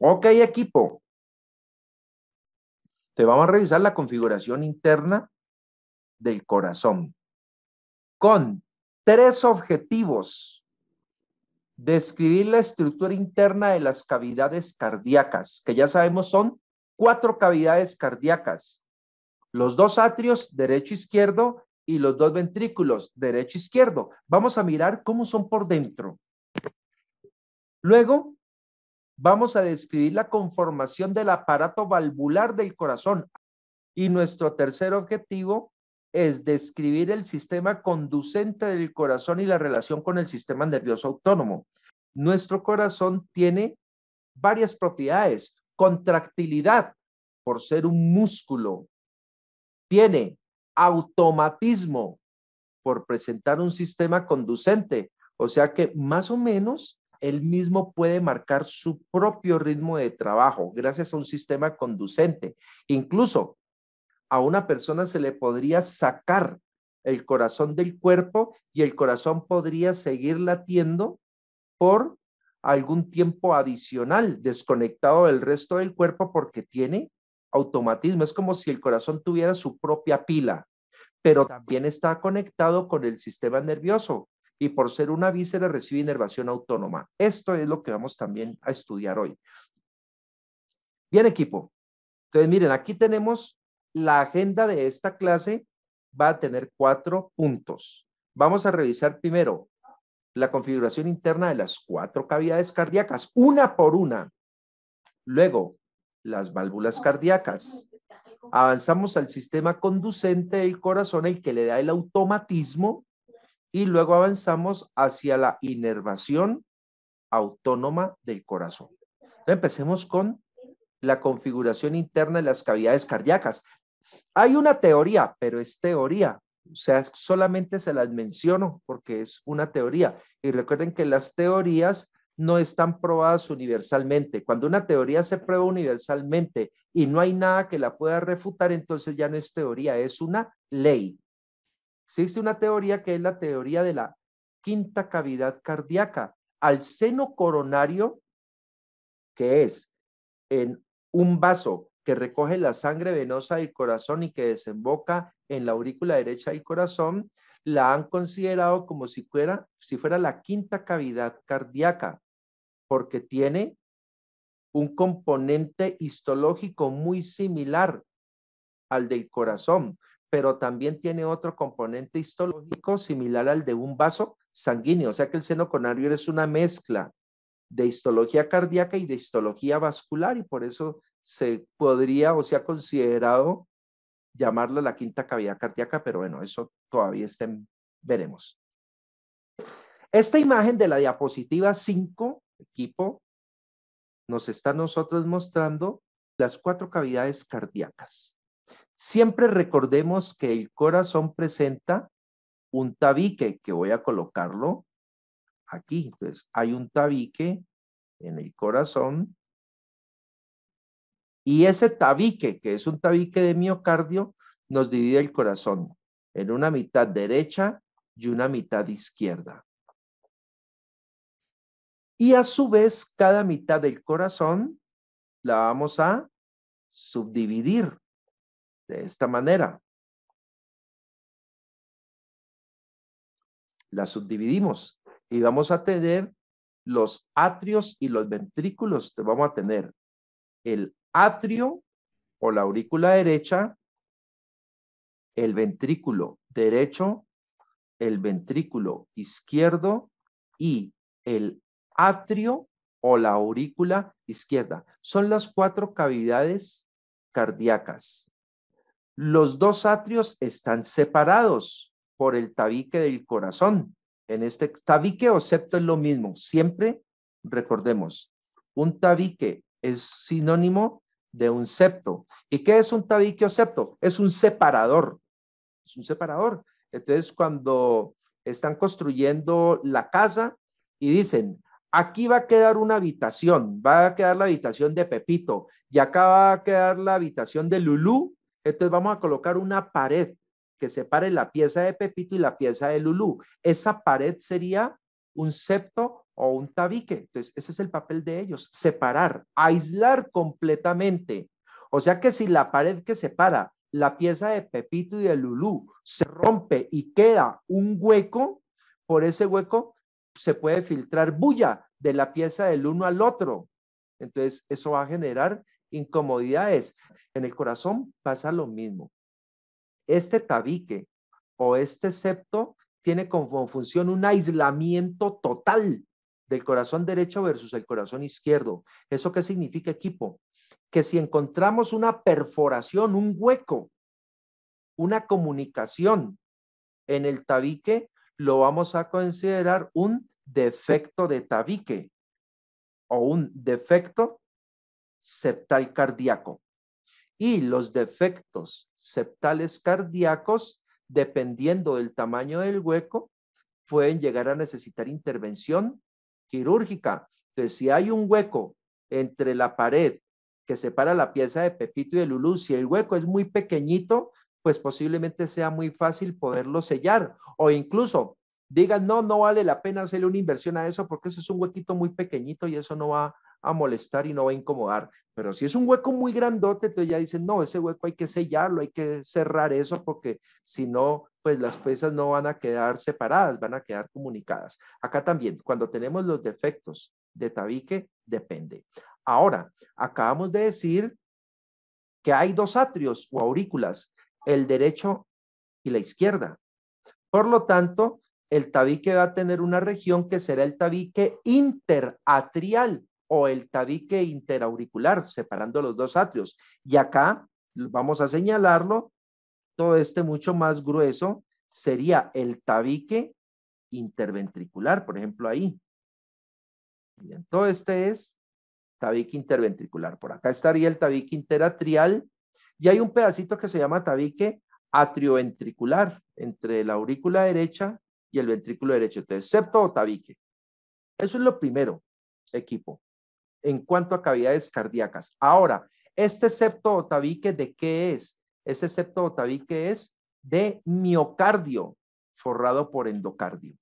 Ok, equipo. Te vamos a revisar la configuración interna del corazón con tres objetivos. Describir la estructura interna de las cavidades cardíacas, que ya sabemos son cuatro cavidades cardíacas. Los dos atrios, derecho izquierdo, y los dos ventrículos, derecho izquierdo. Vamos a mirar cómo son por dentro. Luego, vamos a describir la conformación del aparato valvular del corazón. Y nuestro tercer objetivo es describir el sistema conducente del corazón y la relación con el sistema nervioso autónomo. Nuestro corazón tiene varias propiedades. Contractilidad, por ser un músculo. Tiene automatismo, por presentar un sistema conducente. O sea que más o menos él mismo puede marcar su propio ritmo de trabajo gracias a un sistema conducente. Incluso a una persona se le podría sacar el corazón del cuerpo y el corazón podría seguir latiendo por algún tiempo adicional desconectado del resto del cuerpo porque tiene automatismo. Es como si el corazón tuviera su propia pila, pero también está conectado con el sistema nervioso, y por ser una víscera recibe inervación autónoma. Esto es lo que vamos también a estudiar hoy. Bien, equipo. Entonces, miren, aquí tenemos la agenda de esta clase. Va a tener cuatro puntos. Vamos a revisar primero la configuración interna de las cuatro cavidades cardíacas, una por una. Luego, las válvulas cardíacas. Avanzamos al sistema conducente del corazón, el que le da el automatismo y luego avanzamos hacia la inervación autónoma del corazón. empecemos con la configuración interna de las cavidades cardíacas. Hay una teoría, pero es teoría. O sea, solamente se las menciono porque es una teoría. Y recuerden que las teorías no están probadas universalmente. Cuando una teoría se prueba universalmente y no hay nada que la pueda refutar, entonces ya no es teoría, es una ley. Existe una teoría que es la teoría de la quinta cavidad cardíaca. Al seno coronario, que es en un vaso que recoge la sangre venosa del corazón y que desemboca en la aurícula derecha del corazón, la han considerado como si fuera, si fuera la quinta cavidad cardíaca, porque tiene un componente histológico muy similar al del corazón, pero también tiene otro componente histológico similar al de un vaso sanguíneo, o sea que el seno coronario es una mezcla de histología cardíaca y de histología vascular y por eso se podría o se ha considerado llamarlo la quinta cavidad cardíaca, pero bueno, eso todavía veremos. Esta imagen de la diapositiva 5, equipo, nos está nosotros mostrando las cuatro cavidades cardíacas. Siempre recordemos que el corazón presenta un tabique que voy a colocarlo aquí. Entonces, hay un tabique en el corazón y ese tabique, que es un tabique de miocardio, nos divide el corazón en una mitad derecha y una mitad izquierda. Y a su vez, cada mitad del corazón la vamos a subdividir de esta manera. La subdividimos y vamos a tener los atrios y los ventrículos. vamos a tener el atrio o la aurícula derecha, el ventrículo derecho, el ventrículo izquierdo y el atrio o la aurícula izquierda. Son las cuatro cavidades cardíacas. Los dos atrios están separados por el tabique del corazón. En este tabique o septo es lo mismo. Siempre recordemos, un tabique es sinónimo de un septo. ¿Y qué es un tabique o septo? Es un separador. Es un separador. Entonces, cuando están construyendo la casa y dicen, aquí va a quedar una habitación, va a quedar la habitación de Pepito y acá va a quedar la habitación de Lulú entonces vamos a colocar una pared que separe la pieza de Pepito y la pieza de Lulú. Esa pared sería un septo o un tabique. Entonces, ese es el papel de ellos, separar, aislar completamente. O sea que si la pared que separa la pieza de Pepito y de Lulú se rompe y queda un hueco, por ese hueco se puede filtrar bulla de la pieza del uno al otro. Entonces, eso va a generar incomodidades. En el corazón pasa lo mismo. Este tabique o este septo tiene como función un aislamiento total del corazón derecho versus el corazón izquierdo. ¿Eso qué significa equipo? Que si encontramos una perforación, un hueco, una comunicación en el tabique, lo vamos a considerar un defecto de tabique o un defecto septal cardíaco y los defectos septales cardíacos, dependiendo del tamaño del hueco, pueden llegar a necesitar intervención quirúrgica. Entonces, si hay un hueco entre la pared que separa la pieza de Pepito y de Lulú, si el hueco es muy pequeñito, pues posiblemente sea muy fácil poderlo sellar o incluso digan, no, no vale la pena hacerle una inversión a eso porque eso es un huequito muy pequeñito y eso no va a molestar y no va a incomodar. Pero si es un hueco muy grandote, entonces ya dicen, no, ese hueco hay que sellarlo, hay que cerrar eso, porque si no, pues las piezas no van a quedar separadas, van a quedar comunicadas. Acá también, cuando tenemos los defectos de tabique, depende. Ahora, acabamos de decir que hay dos atrios o aurículas, el derecho y la izquierda. Por lo tanto, el tabique va a tener una región que será el tabique interatrial o el tabique interauricular, separando los dos atrios. Y acá vamos a señalarlo, todo este mucho más grueso sería el tabique interventricular, por ejemplo, ahí. Bien, todo este es tabique interventricular. Por acá estaría el tabique interatrial y hay un pedacito que se llama tabique atrioventricular entre la aurícula derecha y el ventrículo derecho. Entonces, septo o tabique. Eso es lo primero, equipo en cuanto a cavidades cardíacas. Ahora, este septo o tabique, ¿de qué es? Ese septo o es de miocardio forrado por endocardio.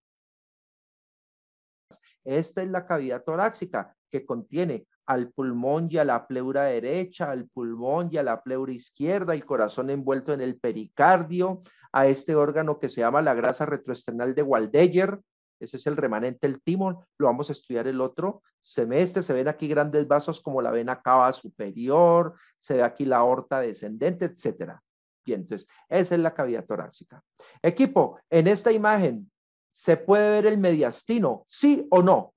Esta es la cavidad torácica que contiene al pulmón y a la pleura derecha, al pulmón y a la pleura izquierda, el corazón envuelto en el pericardio, a este órgano que se llama la grasa retroesternal de Waldeyer, ese es el remanente, el timón, lo vamos a estudiar el otro semestre. Se ven aquí grandes vasos como la vena cava superior, se ve aquí la aorta descendente, etcétera. Bien, entonces, esa es la cavidad torácica. Equipo, en esta imagen, ¿se puede ver el mediastino? ¿Sí o no?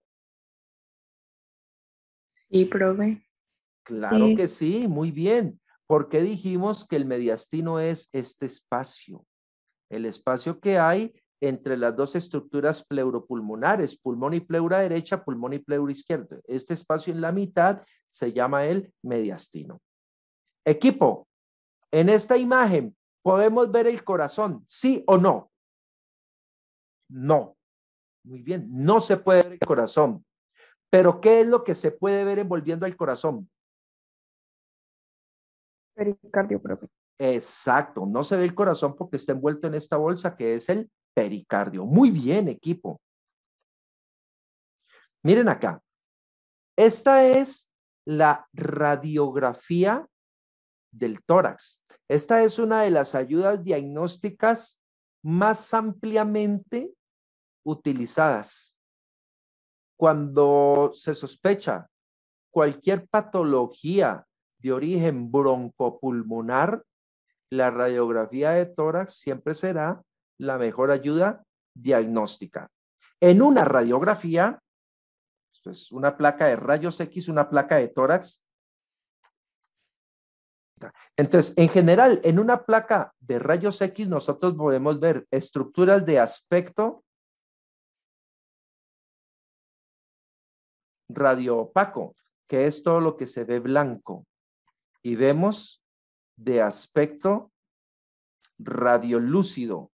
Sí, probé. Claro que sí, muy bien. Porque dijimos que el mediastino es este espacio? El espacio que hay entre las dos estructuras pleuropulmonares, pulmón y pleura derecha, pulmón y pleura izquierda. Este espacio en la mitad se llama el mediastino. Equipo, en esta imagen podemos ver el corazón, sí o no. No. Muy bien, no se puede ver el corazón. Pero ¿qué es lo que se puede ver envolviendo al corazón? Pericardio, Exacto, no se ve el corazón porque está envuelto en esta bolsa que es el pericardio. Muy bien, equipo. Miren acá. Esta es la radiografía del tórax. Esta es una de las ayudas diagnósticas más ampliamente utilizadas. Cuando se sospecha cualquier patología de origen broncopulmonar, la radiografía de tórax siempre será la mejor ayuda diagnóstica. En una radiografía, esto es una placa de rayos X, una placa de tórax. Entonces, en general, en una placa de rayos X nosotros podemos ver estructuras de aspecto radioopaco, que es todo lo que se ve blanco. Y vemos de aspecto radiolúcido,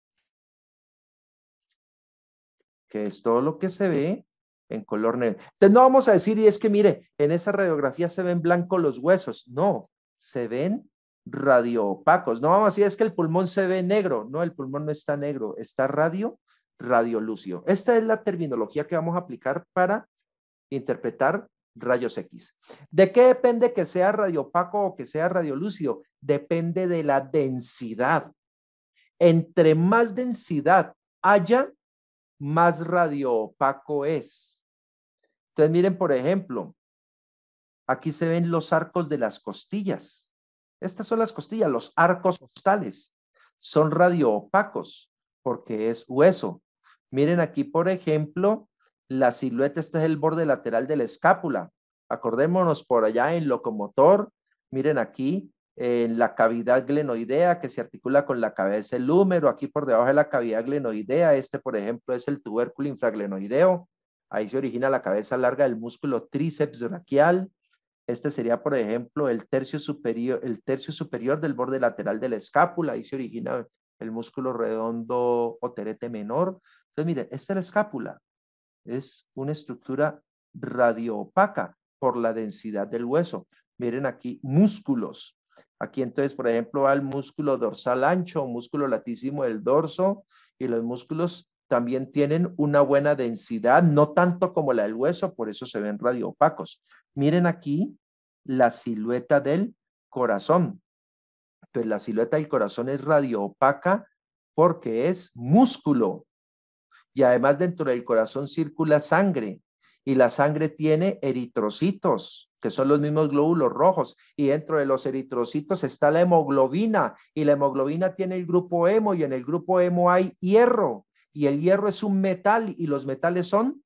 que es todo lo que se ve en color negro. Entonces no vamos a decir, y es que mire, en esa radiografía se ven blancos los huesos. No, se ven radioopacos. No vamos a decir, es que el pulmón se ve negro. No, el pulmón no está negro, está radio, radiolucio. Esta es la terminología que vamos a aplicar para interpretar rayos X. ¿De qué depende que sea radiopaco o que sea radiolúcido? Depende de la densidad. Entre más densidad haya, más radioopaco es. Entonces, miren, por ejemplo, aquí se ven los arcos de las costillas. Estas son las costillas, los arcos costales. Son radioopacos porque es hueso. Miren aquí, por ejemplo, la silueta, este es el borde lateral de la escápula. Acordémonos por allá en locomotor, miren aquí, en eh, la cavidad glenoidea que se articula con la cabeza, el húmero, aquí por debajo de la cavidad glenoidea, este por ejemplo es el tubérculo infraglenoideo, ahí se origina la cabeza larga del músculo tríceps braquial, este sería por ejemplo el tercio superior, el tercio superior del borde lateral de la escápula, ahí se origina el músculo redondo o terete menor. Entonces, miren, esta es la escápula, es una estructura radioopaca por la densidad del hueso. Miren aquí, músculos, Aquí entonces, por ejemplo, va el músculo dorsal ancho, músculo latísimo del dorso y los músculos también tienen una buena densidad, no tanto como la del hueso, por eso se ven radiopacos. Miren aquí la silueta del corazón. Entonces, la silueta del corazón es radioopaca porque es músculo. Y además dentro del corazón circula sangre y la sangre tiene eritrocitos que son los mismos glóbulos rojos, y dentro de los eritrocitos está la hemoglobina, y la hemoglobina tiene el grupo hemo, y en el grupo hemo hay hierro, y el hierro es un metal, y los metales son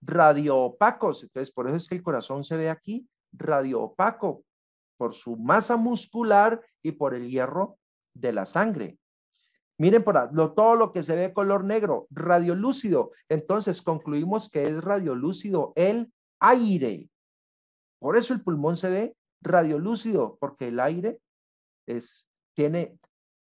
radioopacos, entonces por eso es que el corazón se ve aquí radioopaco, por su masa muscular y por el hierro de la sangre. Miren por lo, todo lo que se ve color negro, radiolúcido. Entonces concluimos que es radiolúcido el aire. Por eso el pulmón se ve radiolúcido, porque el aire es, tiene,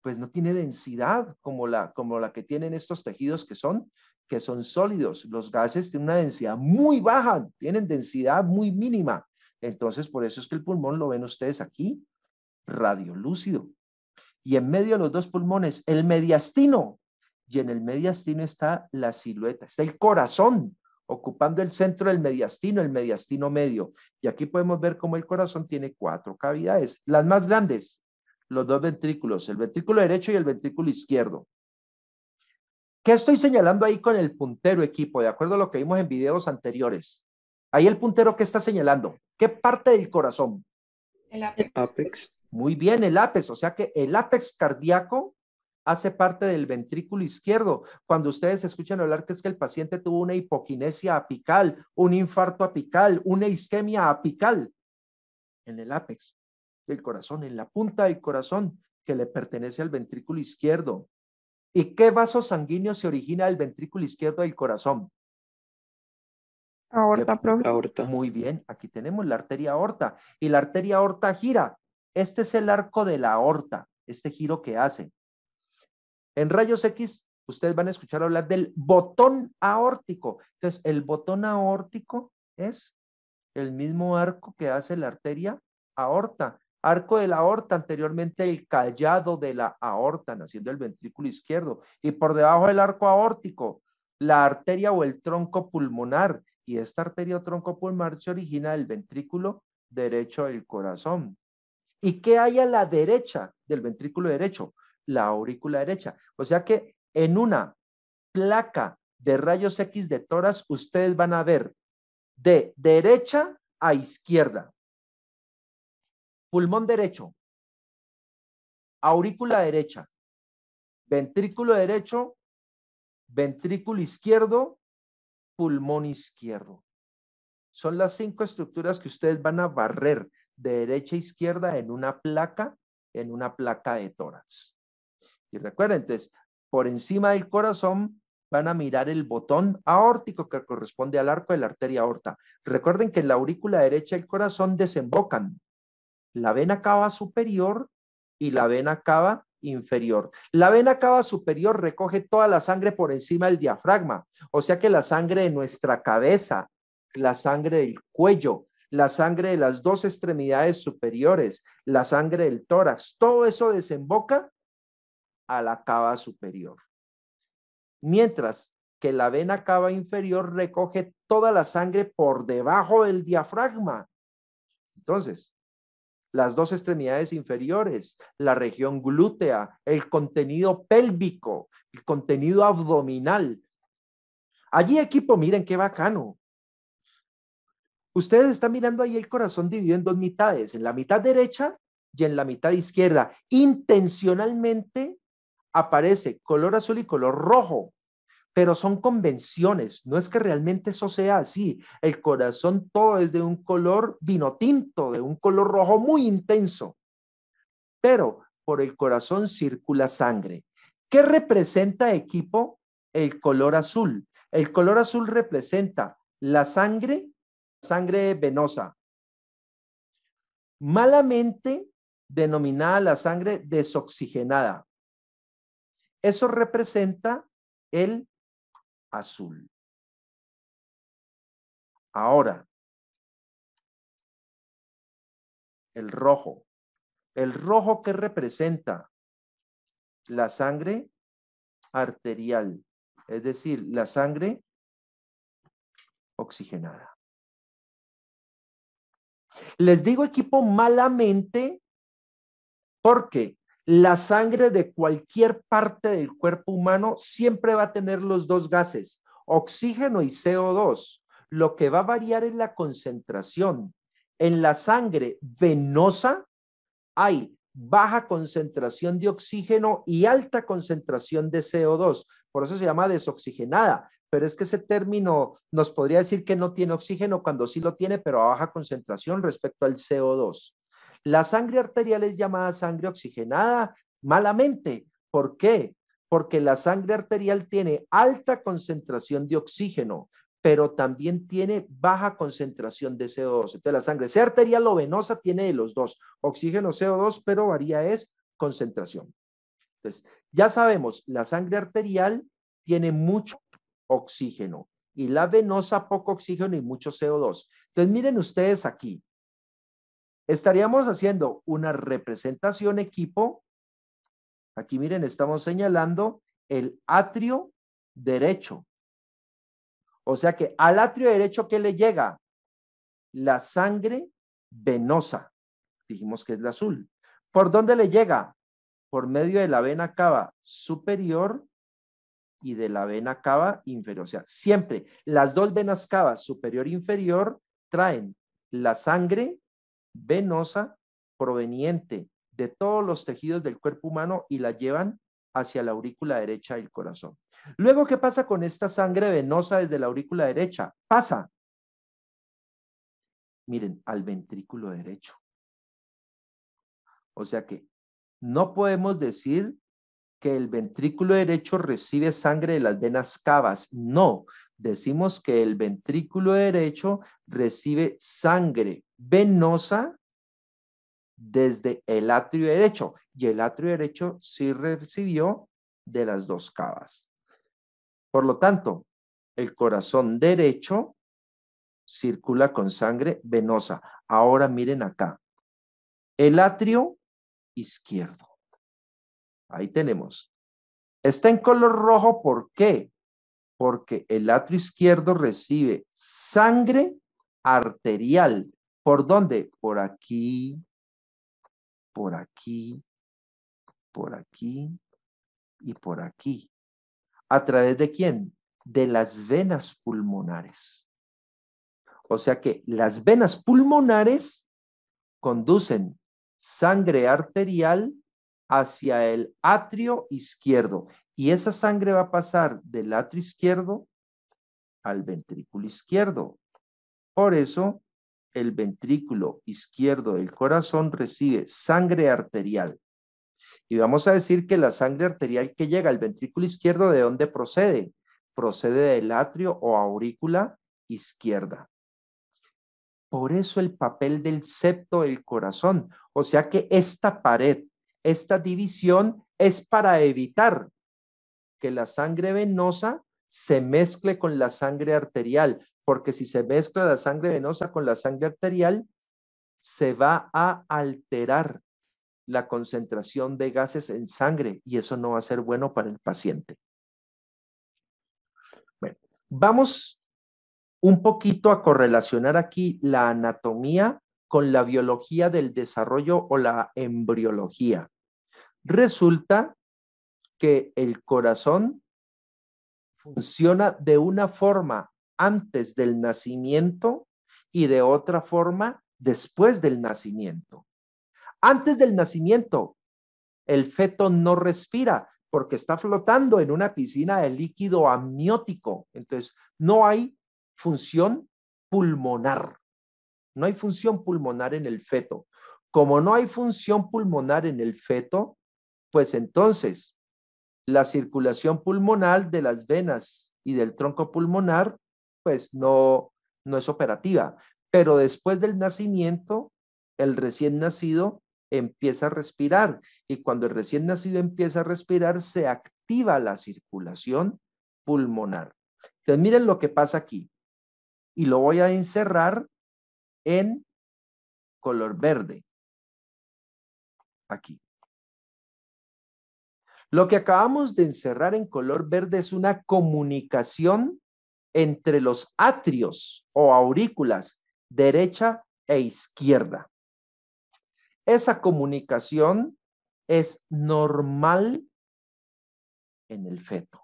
pues no tiene densidad como la, como la que tienen estos tejidos que son, que son sólidos. Los gases tienen una densidad muy baja, tienen densidad muy mínima. Entonces, por eso es que el pulmón lo ven ustedes aquí, radiolúcido. Y en medio de los dos pulmones, el mediastino. Y en el mediastino está la silueta, está el corazón ocupando el centro del mediastino, el mediastino medio. Y aquí podemos ver cómo el corazón tiene cuatro cavidades, las más grandes, los dos ventrículos, el ventrículo derecho y el ventrículo izquierdo. ¿Qué estoy señalando ahí con el puntero equipo? De acuerdo a lo que vimos en videos anteriores. Ahí el puntero ¿qué está señalando. ¿Qué parte del corazón? El apex. Muy bien, el ápex. O sea que el ápex cardíaco hace parte del ventrículo izquierdo. Cuando ustedes escuchan hablar que es que el paciente tuvo una hipoquinesia apical, un infarto apical, una isquemia apical en el ápex del corazón, en la punta del corazón que le pertenece al ventrículo izquierdo. ¿Y qué vaso sanguíneo se origina del ventrículo izquierdo del corazón? Aorta, profe. Aorta. Muy bien, aquí tenemos la arteria aorta y la arteria aorta gira. Este es el arco de la aorta, este giro que hace. En rayos X, ustedes van a escuchar hablar del botón aórtico. Entonces, el botón aórtico es el mismo arco que hace la arteria aorta. Arco de la aorta, anteriormente el callado de la aorta, naciendo el ventrículo izquierdo. Y por debajo del arco aórtico, la arteria o el tronco pulmonar. Y esta arteria o tronco pulmonar se origina del ventrículo derecho del corazón. ¿Y qué hay a la derecha del ventrículo derecho? la aurícula derecha. O sea que en una placa de rayos X de toras, ustedes van a ver de derecha a izquierda. Pulmón derecho, aurícula derecha, ventrículo derecho, ventrículo izquierdo, pulmón izquierdo. Son las cinco estructuras que ustedes van a barrer de derecha a izquierda en una placa, en una placa de toras. Y recuerden, entonces, por encima del corazón van a mirar el botón aórtico que corresponde al arco de la arteria aorta. Recuerden que en la aurícula derecha del corazón desembocan la vena cava superior y la vena cava inferior. La vena cava superior recoge toda la sangre por encima del diafragma, o sea que la sangre de nuestra cabeza, la sangre del cuello, la sangre de las dos extremidades superiores, la sangre del tórax, todo eso desemboca a la cava superior. Mientras que la vena cava inferior recoge toda la sangre por debajo del diafragma. Entonces, las dos extremidades inferiores, la región glútea, el contenido pélvico, el contenido abdominal. Allí equipo, miren qué bacano. Ustedes están mirando ahí el corazón dividido en dos mitades, en la mitad derecha y en la mitad izquierda. Intencionalmente aparece color azul y color rojo, pero son convenciones, no es que realmente eso sea así. El corazón todo es de un color vino tinto, de un color rojo muy intenso, pero por el corazón circula sangre. ¿Qué representa equipo? El color azul. El color azul representa la sangre, sangre venosa, malamente denominada la sangre desoxigenada. Eso representa el azul. Ahora, el rojo. El rojo que representa la sangre arterial, es decir, la sangre oxigenada. Les digo equipo malamente porque la sangre de cualquier parte del cuerpo humano siempre va a tener los dos gases, oxígeno y CO2. Lo que va a variar es la concentración. En la sangre venosa hay baja concentración de oxígeno y alta concentración de CO2. Por eso se llama desoxigenada. Pero es que ese término nos podría decir que no tiene oxígeno cuando sí lo tiene, pero a baja concentración respecto al CO2. La sangre arterial es llamada sangre oxigenada malamente. ¿Por qué? Porque la sangre arterial tiene alta concentración de oxígeno, pero también tiene baja concentración de CO2. Entonces, la sangre sea arterial o venosa tiene de los dos, oxígeno, CO2, pero varía es concentración. Entonces, ya sabemos, la sangre arterial tiene mucho oxígeno y la venosa poco oxígeno y mucho CO2. Entonces, miren ustedes aquí, Estaríamos haciendo una representación equipo. Aquí miren, estamos señalando el atrio derecho. O sea que al atrio derecho, ¿qué le llega? La sangre venosa. Dijimos que es la azul. ¿Por dónde le llega? Por medio de la vena cava superior y de la vena cava inferior. O sea, siempre las dos venas cavas superior e inferior traen la sangre venosa proveniente de todos los tejidos del cuerpo humano y la llevan hacia la aurícula derecha del corazón. Luego, ¿qué pasa con esta sangre venosa desde la aurícula derecha? Pasa. Miren, al ventrículo derecho. O sea que no podemos decir que el ventrículo derecho recibe sangre de las venas cavas. No, decimos que el ventrículo derecho recibe sangre venosa desde el atrio derecho y el atrio derecho sí recibió de las dos cavas. Por lo tanto, el corazón derecho circula con sangre venosa. Ahora miren acá, el atrio izquierdo. Ahí tenemos. Está en color rojo, ¿por qué? Porque el atrio izquierdo recibe sangre arterial ¿Por dónde? Por aquí, por aquí, por aquí y por aquí. ¿A través de quién? De las venas pulmonares. O sea que las venas pulmonares conducen sangre arterial hacia el atrio izquierdo y esa sangre va a pasar del atrio izquierdo al ventrículo izquierdo. Por eso el ventrículo izquierdo del corazón recibe sangre arterial. Y vamos a decir que la sangre arterial que llega al ventrículo izquierdo, ¿de dónde procede? Procede del atrio o aurícula izquierda. Por eso el papel del septo del corazón. O sea que esta pared, esta división es para evitar que la sangre venosa se mezcle con la sangre arterial, porque si se mezcla la sangre venosa con la sangre arterial, se va a alterar la concentración de gases en sangre y eso no va a ser bueno para el paciente. Bueno, vamos un poquito a correlacionar aquí la anatomía con la biología del desarrollo o la embriología. Resulta que el corazón funciona de una forma antes del nacimiento y de otra forma después del nacimiento. Antes del nacimiento, el feto no respira porque está flotando en una piscina de líquido amniótico. Entonces, no hay función pulmonar. No hay función pulmonar en el feto. Como no hay función pulmonar en el feto, pues entonces la circulación pulmonar de las venas y del tronco pulmonar pues no, no es operativa. Pero después del nacimiento, el recién nacido empieza a respirar y cuando el recién nacido empieza a respirar, se activa la circulación pulmonar. Entonces, miren lo que pasa aquí. Y lo voy a encerrar en color verde. Aquí. Lo que acabamos de encerrar en color verde es una comunicación entre los atrios o aurículas derecha e izquierda. Esa comunicación es normal en el feto.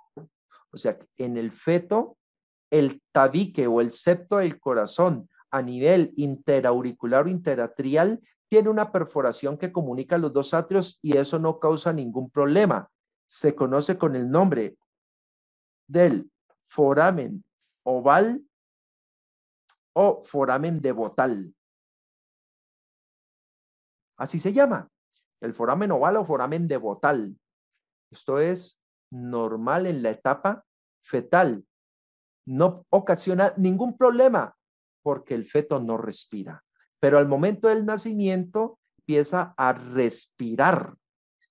O sea, en el feto, el tabique o el septo del corazón a nivel interauricular o interatrial tiene una perforación que comunica los dos atrios y eso no causa ningún problema. Se conoce con el nombre del foramen oval o foramen de botal. Así se llama, el foramen oval o foramen de botal. Esto es normal en la etapa fetal. No ocasiona ningún problema porque el feto no respira. Pero al momento del nacimiento empieza a respirar.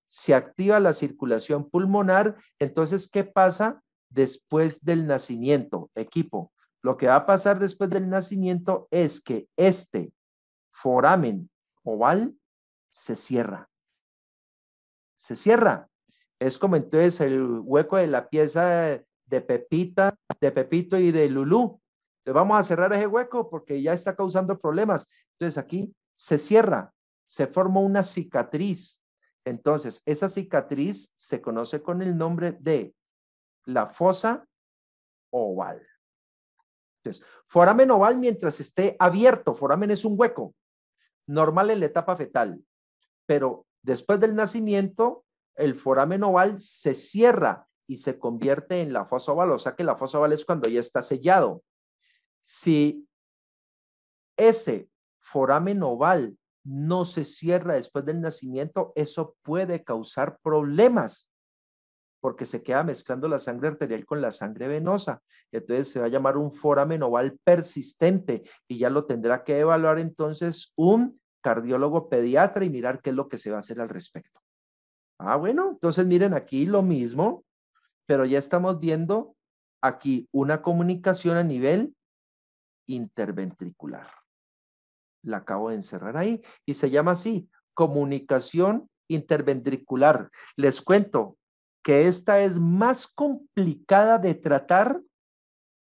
Se activa la circulación pulmonar. Entonces, ¿qué pasa? después del nacimiento, equipo. Lo que va a pasar después del nacimiento es que este foramen oval se cierra. Se cierra. Es como entonces el hueco de la pieza de Pepita, de Pepito y de Lulú. Entonces vamos a cerrar ese hueco porque ya está causando problemas. Entonces aquí se cierra, se forma una cicatriz. Entonces, esa cicatriz se conoce con el nombre de la fosa oval. Entonces, foramen oval mientras esté abierto, foramen es un hueco, normal en la etapa fetal, pero después del nacimiento, el foramen oval se cierra y se convierte en la fosa oval, o sea que la fosa oval es cuando ya está sellado. Si ese foramen oval no se cierra después del nacimiento, eso puede causar problemas porque se queda mezclando la sangre arterial con la sangre venosa. Entonces se va a llamar un foramen oval persistente y ya lo tendrá que evaluar entonces un cardiólogo pediatra y mirar qué es lo que se va a hacer al respecto. Ah, bueno, entonces miren aquí lo mismo, pero ya estamos viendo aquí una comunicación a nivel interventricular. La acabo de encerrar ahí y se llama así, comunicación interventricular. Les cuento, que esta es más complicada de tratar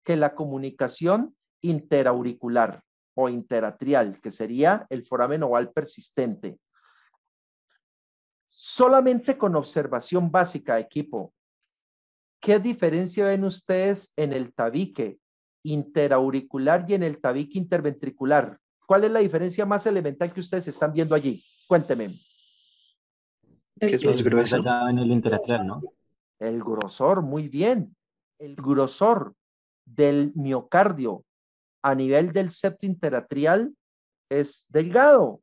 que la comunicación interauricular o interatrial, que sería el foramen oval persistente. Solamente con observación básica, equipo, ¿qué diferencia ven ustedes en el tabique interauricular y en el tabique interventricular? ¿Cuál es la diferencia más elemental que ustedes están viendo allí? Cuénteme que es más grueso. En el interatrial, ¿no? El grosor, muy bien. El grosor del miocardio a nivel del septo interatrial es delgado,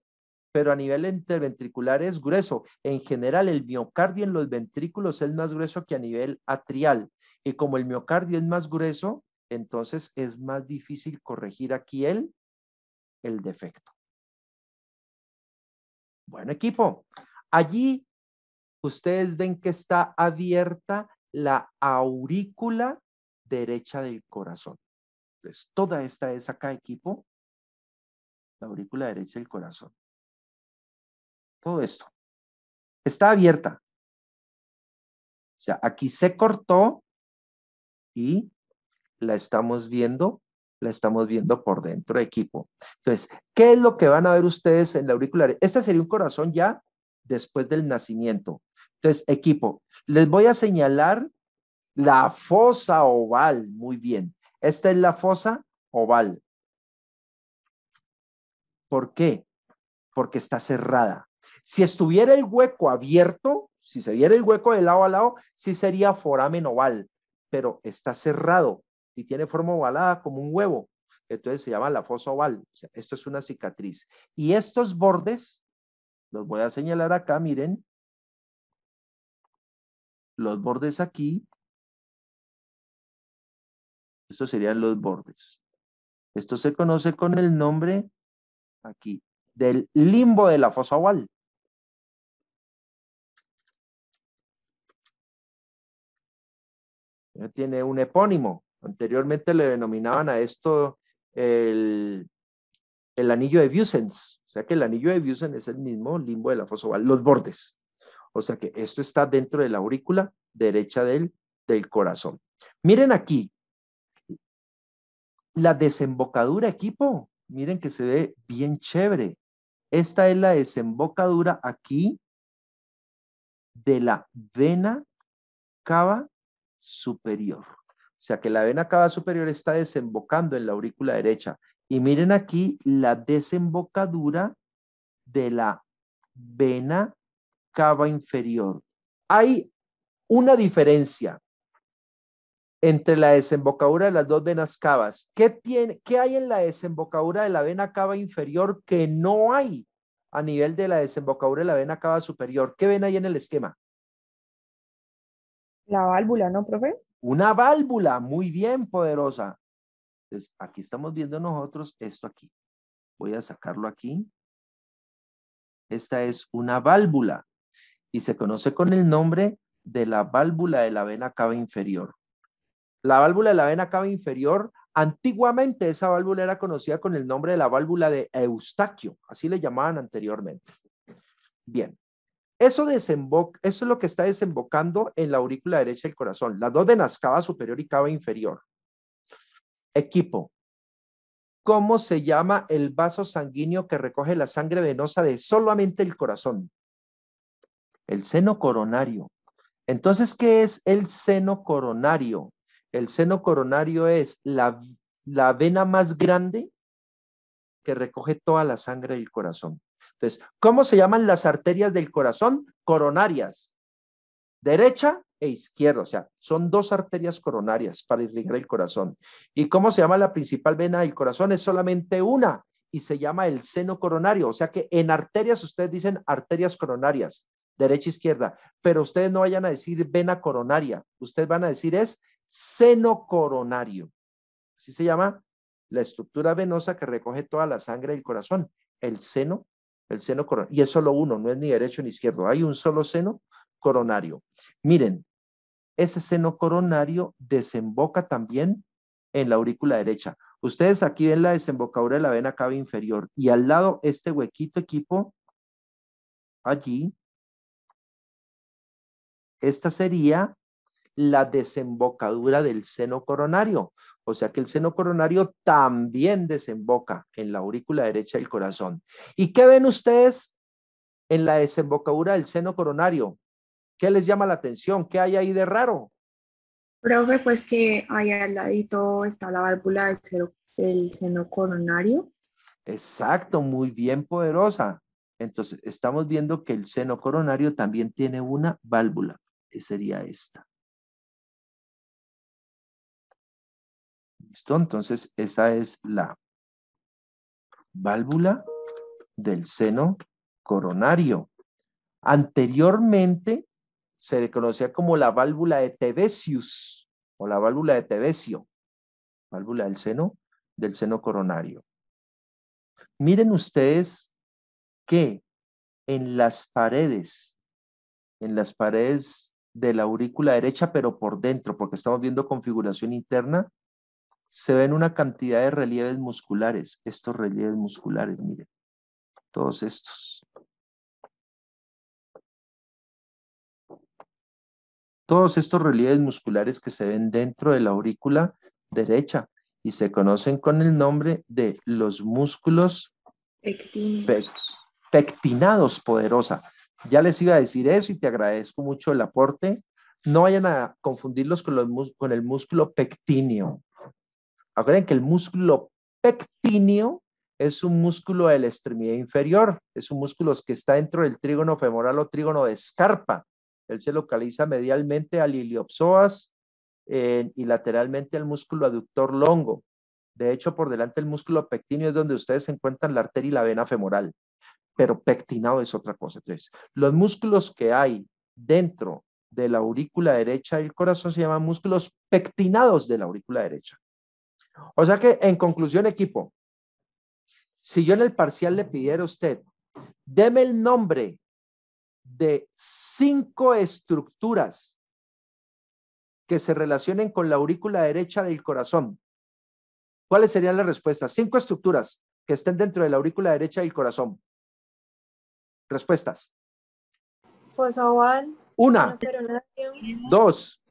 pero a nivel interventricular es grueso. En general, el miocardio en los ventrículos es más grueso que a nivel atrial. Y como el miocardio es más grueso, entonces es más difícil corregir aquí el, el defecto. Buen equipo. Allí ustedes ven que está abierta la aurícula derecha del corazón. Entonces, toda esta es acá, equipo, la aurícula derecha del corazón. Todo esto. Está abierta. O sea, aquí se cortó y la estamos viendo, la estamos viendo por dentro, equipo. Entonces, ¿qué es lo que van a ver ustedes en la aurícula? Este sería un corazón ya después del nacimiento. Entonces, equipo, les voy a señalar la fosa oval. Muy bien. Esta es la fosa oval. ¿Por qué? Porque está cerrada. Si estuviera el hueco abierto, si se viera el hueco de lado a lado, sí sería foramen oval, pero está cerrado y tiene forma ovalada como un huevo. Entonces se llama la fosa oval. esto es una cicatriz. Y estos bordes los voy a señalar acá, miren. Los bordes aquí. Estos serían los bordes. Esto se conoce con el nombre, aquí, del limbo de la fosa oval. Tiene un epónimo. Anteriormente le denominaban a esto el el anillo de Busens. O sea que el anillo de Busen es el mismo limbo de la fosa los bordes. O sea que esto está dentro de la aurícula derecha del, del corazón. Miren aquí, la desembocadura, equipo. Miren que se ve bien chévere. Esta es la desembocadura aquí de la vena cava superior. O sea que la vena cava superior está desembocando en la aurícula derecha. Y miren aquí la desembocadura de la vena cava inferior. Hay una diferencia entre la desembocadura de las dos venas cavas. ¿Qué, tiene, ¿Qué hay en la desembocadura de la vena cava inferior que no hay a nivel de la desembocadura de la vena cava superior? ¿Qué ven ahí en el esquema? La válvula, ¿no, profe? Una válvula, muy bien, poderosa. Entonces, aquí estamos viendo nosotros esto aquí. Voy a sacarlo aquí. Esta es una válvula y se conoce con el nombre de la válvula de la vena cava inferior. La válvula de la vena cava inferior, antiguamente esa válvula era conocida con el nombre de la válvula de Eustaquio, así le llamaban anteriormente. Bien, eso, es lo que está desembocando en la aurícula derecha del corazón, las dos venas cava superior y cava inferior equipo. ¿Cómo se llama el vaso sanguíneo que recoge la sangre venosa de solamente el corazón? El seno coronario. Entonces, ¿qué es el seno coronario? El seno coronario es la, vena más grande que recoge toda la sangre del corazón. Entonces, ¿cómo se llaman las arterias del corazón? Coronarias. Derecha e izquierda, o sea, son dos arterias coronarias para irrigar el corazón. ¿Y cómo se llama la principal vena del corazón? Es solamente una y se llama el seno coronario, o sea que en arterias ustedes dicen arterias coronarias, derecha izquierda, pero ustedes no vayan a decir vena coronaria, ustedes van a decir es seno coronario. Así se llama la estructura venosa que recoge toda la sangre del corazón, el seno, el seno coronario. Y es solo uno, no es ni derecho ni izquierdo, hay un solo seno coronario. Miren, ese seno coronario desemboca también en la aurícula derecha. Ustedes aquí ven la desembocadura de la vena cava inferior y al lado este huequito equipo, allí, esta sería la desembocadura del seno coronario. O sea que el seno coronario también desemboca en la aurícula derecha del corazón. ¿Y qué ven ustedes en la desembocadura del seno coronario? ¿Qué les llama la atención? ¿Qué hay ahí de raro? Profe, pues que ahí al ladito está la válvula del, seno coronario. Exacto, muy bien poderosa. Entonces, estamos viendo que el seno coronario también tiene una válvula, que sería esta. ¿Listo? Entonces, esa es la válvula del seno coronario. Anteriormente, se le conocía como la válvula de tevesius o la válvula de tevesio, válvula del seno, del seno coronario. Miren ustedes que en las paredes, en las paredes de la aurícula derecha, pero por dentro, porque estamos viendo configuración interna, se ven una cantidad de relieves musculares, estos relieves musculares, miren, todos estos. todos estos relieves musculares que se ven dentro de la aurícula derecha y se conocen con el nombre de los músculos pectinados, poderosa. Ya les iba a decir eso y te agradezco mucho el aporte. No vayan a confundirlos con, los, con el músculo pectinio. Acuérdense que el músculo pectinio es un músculo de la extremidad inferior, es un músculo que está dentro del trígono femoral o trígono de escarpa. Él se localiza medialmente al iliopsoas y lateralmente al músculo aductor longo. De hecho, por delante del músculo pectíneo es donde ustedes encuentran la arteria y la vena femoral, pero pectinado es otra cosa. Entonces, los músculos que hay dentro de la aurícula derecha el corazón se llaman músculos pectinados de la aurícula derecha. O sea que, en conclusión, equipo, si yo en el parcial le pidiera a usted, deme el nombre de cinco estructuras que se relacionen con la aurícula derecha del corazón. ¿Cuáles serían las respuestas? Cinco estructuras que estén dentro de la aurícula derecha del corazón. Respuestas. Fosa pues Una. Dos.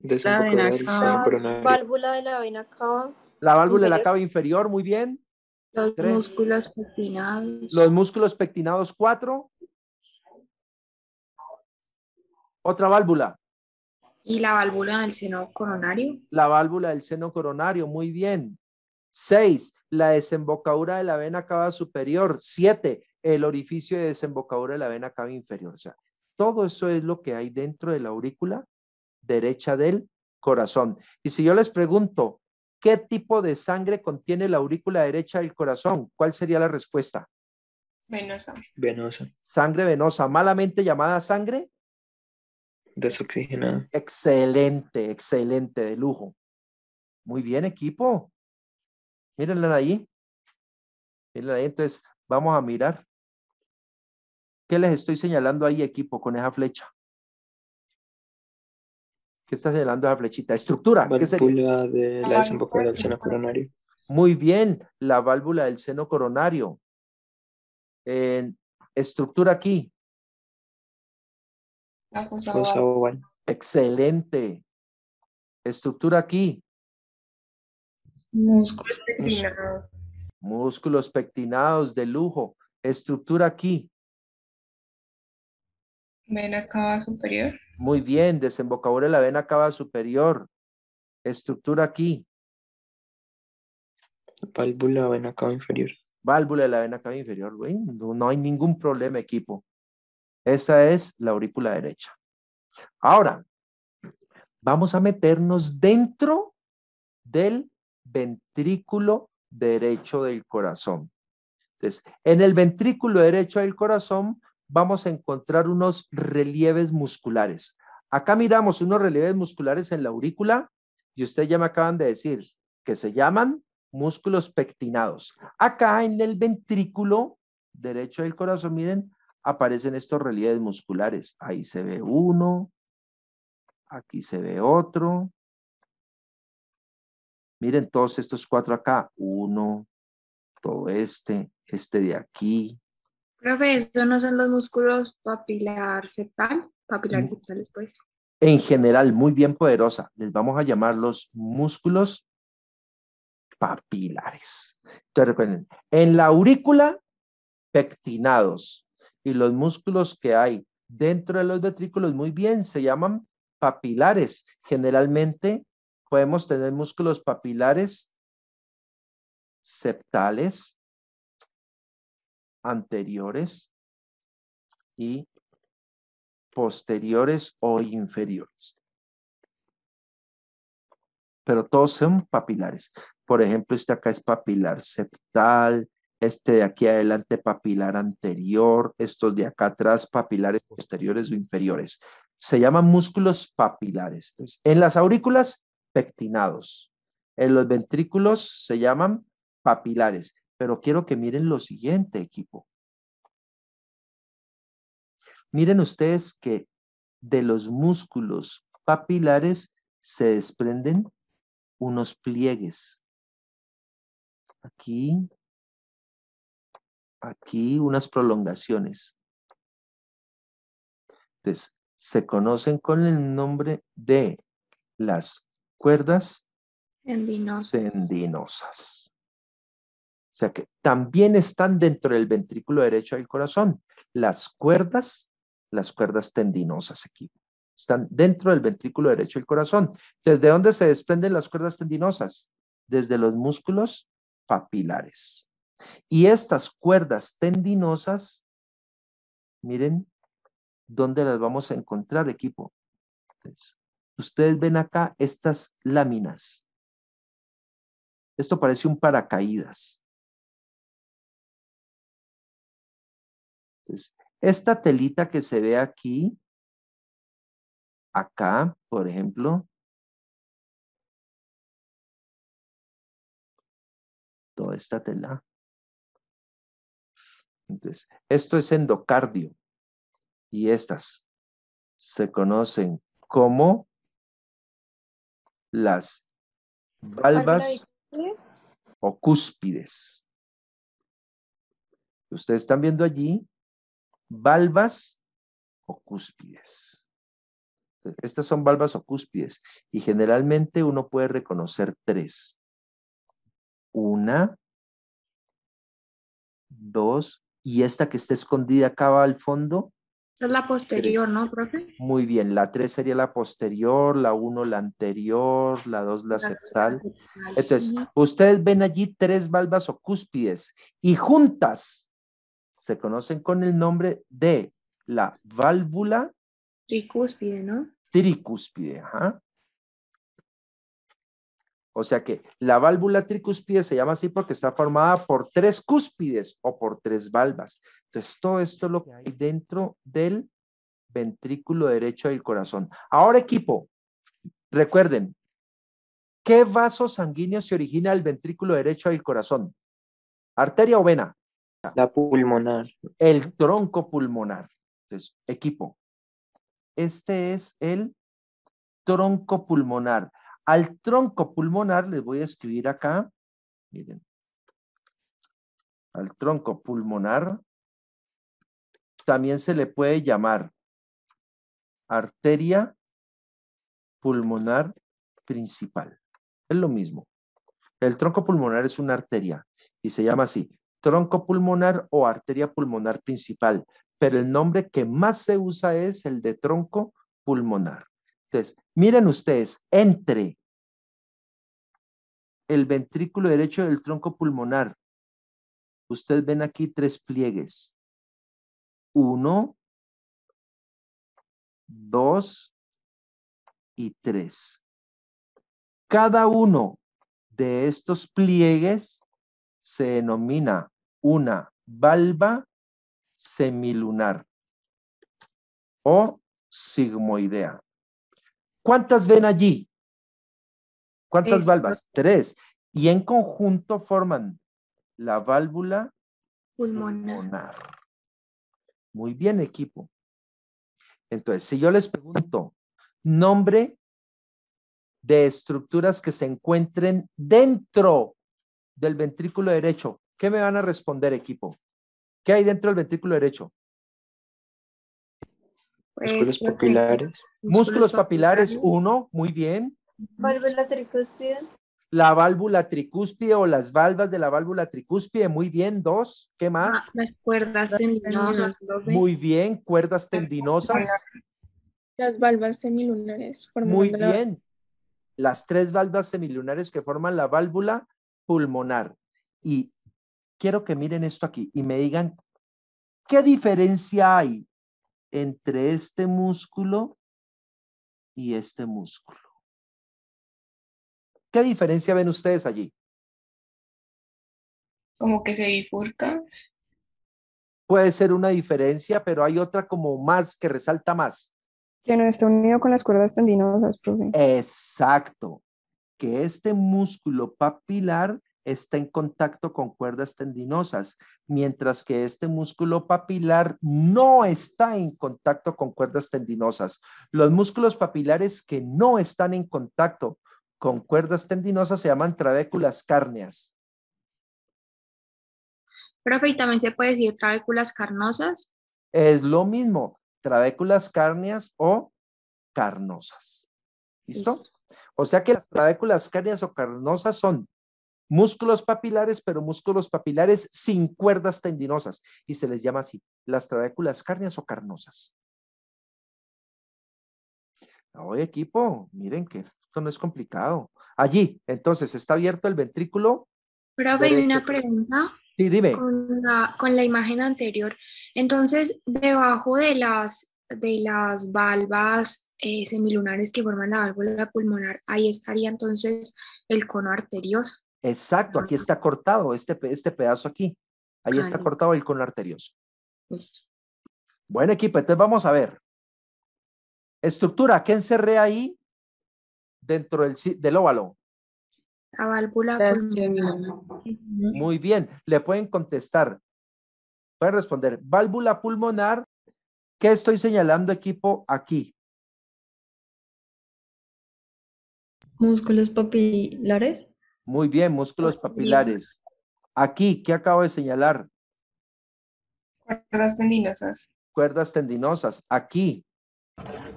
La válvula de la vena cava. La válvula de la cava inferior, muy bien. Los músculos pectinados. Los músculos pectinados, cuatro. Otra válvula. ¿Y la válvula del seno coronario? La válvula del seno coronario, muy bien. Seis, la desembocadura de la vena cava superior. Siete, el orificio de desembocadura de la vena cava inferior. O sea, todo eso es lo que hay dentro de la aurícula derecha del corazón. Y si yo les pregunto, ¿qué tipo de sangre contiene la aurícula derecha del corazón? ¿Cuál sería la respuesta? Venosa. Venosa. Sangre venosa, malamente llamada sangre Excelente, excelente, de lujo. Muy bien, equipo. Mírenla ahí. Mírenla ahí. Entonces, vamos a mirar. ¿Qué les estoy señalando ahí, equipo, con esa flecha? ¿Qué está señalando esa flechita? Estructura. Válvula de la ah, del seno coronario. Muy bien, la válvula del seno coronario. estructura aquí, Ah, Excelente. Estructura aquí. Músculos pectinados. Músculos pectinados de lujo. Estructura aquí. Vena cava superior. Muy bien, desembocadura de la vena cava superior. Estructura aquí. Válvula de la vena cava inferior. Válvula de la vena cava inferior. no hay ningún problema, equipo. Esta es la aurícula derecha. Ahora, vamos a meternos dentro del ventrículo derecho del corazón. Entonces, en el ventrículo derecho del corazón vamos a encontrar unos relieves musculares. Acá miramos unos relieves musculares en la aurícula y ustedes ya me acaban de decir que se llaman músculos pectinados. Acá en el ventrículo derecho del corazón, miren, aparecen estos relieves musculares. Ahí se ve uno, aquí se ve otro. Miren todos estos cuatro acá. Uno, todo este, este de aquí. Profe, no son los músculos papilar septal? Mm. Papilar septales, pues. En general, muy bien poderosa. Les vamos a llamar los músculos papilares. Entonces recuerden, en la aurícula, pectinados y los músculos que hay dentro de los ventrículos muy bien, se llaman papilares. Generalmente podemos tener músculos papilares septales, anteriores y posteriores o inferiores. Pero todos son papilares. Por ejemplo, este acá es papilar septal, este de aquí adelante papilar anterior, estos de acá atrás papilares posteriores o inferiores. Se llaman músculos papilares. Entonces, en las aurículas, pectinados. En los ventrículos se llaman papilares. Pero quiero que miren lo siguiente, equipo. Miren ustedes que de los músculos papilares se desprenden unos pliegues. Aquí, aquí unas prolongaciones. Entonces, se conocen con el nombre de las cuerdas tendinosas. O sea que también están dentro del ventrículo derecho del corazón. Las cuerdas, las cuerdas tendinosas aquí, están dentro del ventrículo derecho del corazón. Entonces, ¿de dónde se desprenden las cuerdas tendinosas? Desde los músculos papilares. Y estas cuerdas tendinosas, miren, ¿dónde las vamos a encontrar, equipo? ustedes ven acá estas láminas. Esto parece un paracaídas. esta telita que se ve aquí, acá, por ejemplo, toda esta tela, entonces, esto es endocardio y estas se conocen como las valvas o cúspides. Ustedes están viendo allí valvas o cúspides. Estas son valvas o cúspides y generalmente uno puede reconocer tres. Una, dos y esta que está escondida acá va al fondo. Es la posterior, ¿no, profe? Muy bien, la 3 sería la posterior, la 1 la anterior, la 2 la, septal. Entonces, ustedes ven allí tres valvas o cúspides y juntas se conocen con el nombre de la válvula. Tricúspide, ¿no? Tricúspide, ajá. O sea que la válvula tricúspide se llama así porque está formada por tres cúspides o por tres valvas. Entonces, todo esto es lo que hay dentro del ventrículo derecho del corazón. Ahora, equipo, recuerden, ¿qué vaso sanguíneo se origina del ventrículo derecho del corazón? ¿Arteria o vena? La pulmonar. El tronco pulmonar. Entonces, equipo, este es el tronco pulmonar. Al tronco pulmonar les voy a escribir acá, miren, al tronco pulmonar también se le puede llamar arteria pulmonar principal. Es lo mismo. El tronco pulmonar es una arteria y se llama así, tronco pulmonar o arteria pulmonar principal, pero el nombre que más se usa es el de tronco pulmonar miren ustedes, entre el ventrículo derecho del tronco pulmonar, ustedes ven aquí tres pliegues. Uno, dos y tres. Cada uno de estos pliegues se denomina una valva semilunar o sigmoidea. ¿Cuántas ven allí? ¿Cuántas válvulas? valvas? Tres. Y en conjunto forman la válvula pulmonar. Muy bien, equipo. Entonces, si yo les pregunto, nombre de estructuras que se encuentren dentro del ventrículo derecho, ¿qué me van a responder, equipo? ¿Qué hay dentro del ventrículo derecho? Músculos papilares. Músculos papilares uno, muy bien. Válvula tricúspide. La válvula tricúspide o las valvas de la válvula tricúspide, muy bien. Dos, ¿qué más? Ah, las cuerdas tendinosas. Muy bien, cuerdas tendinosas. Las valvas semilunares. Muy bien. Las tres valvas semilunares que forman la válvula pulmonar. Y quiero que miren esto aquí y me digan, ¿qué diferencia hay entre este músculo y este músculo. ¿Qué diferencia ven ustedes allí? Como que se bifurca. Puede ser una diferencia, pero hay otra como más que resalta más. Que no está unido con las cuerdas tendinosas, profe. Exacto. Que este músculo papilar está en contacto con cuerdas tendinosas, mientras que este músculo papilar no está en contacto con cuerdas tendinosas. Los músculos papilares que no están en contacto con cuerdas tendinosas se llaman trabéculas carneas. Profe, también se puede decir trabéculas carnosas? Es lo mismo, trabéculas carneas o carnosas. ¿Listo? O sea que las trabéculas cárneas o carnosas son músculos papilares, pero músculos papilares sin cuerdas tendinosas y se les llama así, las trabéculas carnias o carnosas. Oye, equipo, miren que esto no es complicado. Allí, entonces, está abierto el ventrículo. Pero hay una pregunta. Sí, dime. Con la, imagen anterior. Entonces, debajo de las, de las valvas eh, semilunares que forman la válvula pulmonar, ahí estaría entonces el cono arterioso. Exacto, aquí está cortado, este, este pedazo aquí. Ahí ah, está cortado el cono arterioso. Listo. Bueno, equipo, entonces vamos a ver. Estructura, ¿qué encerré ahí dentro del, del óvalo? La válvula pulmonar. Muy bien, le pueden contestar. Pueden responder, válvula pulmonar, ¿qué estoy señalando, equipo, aquí? Músculos papilares. Muy bien, músculos papilares. Aquí, ¿qué acabo de señalar? Cuerdas tendinosas. Cuerdas tendinosas. Aquí.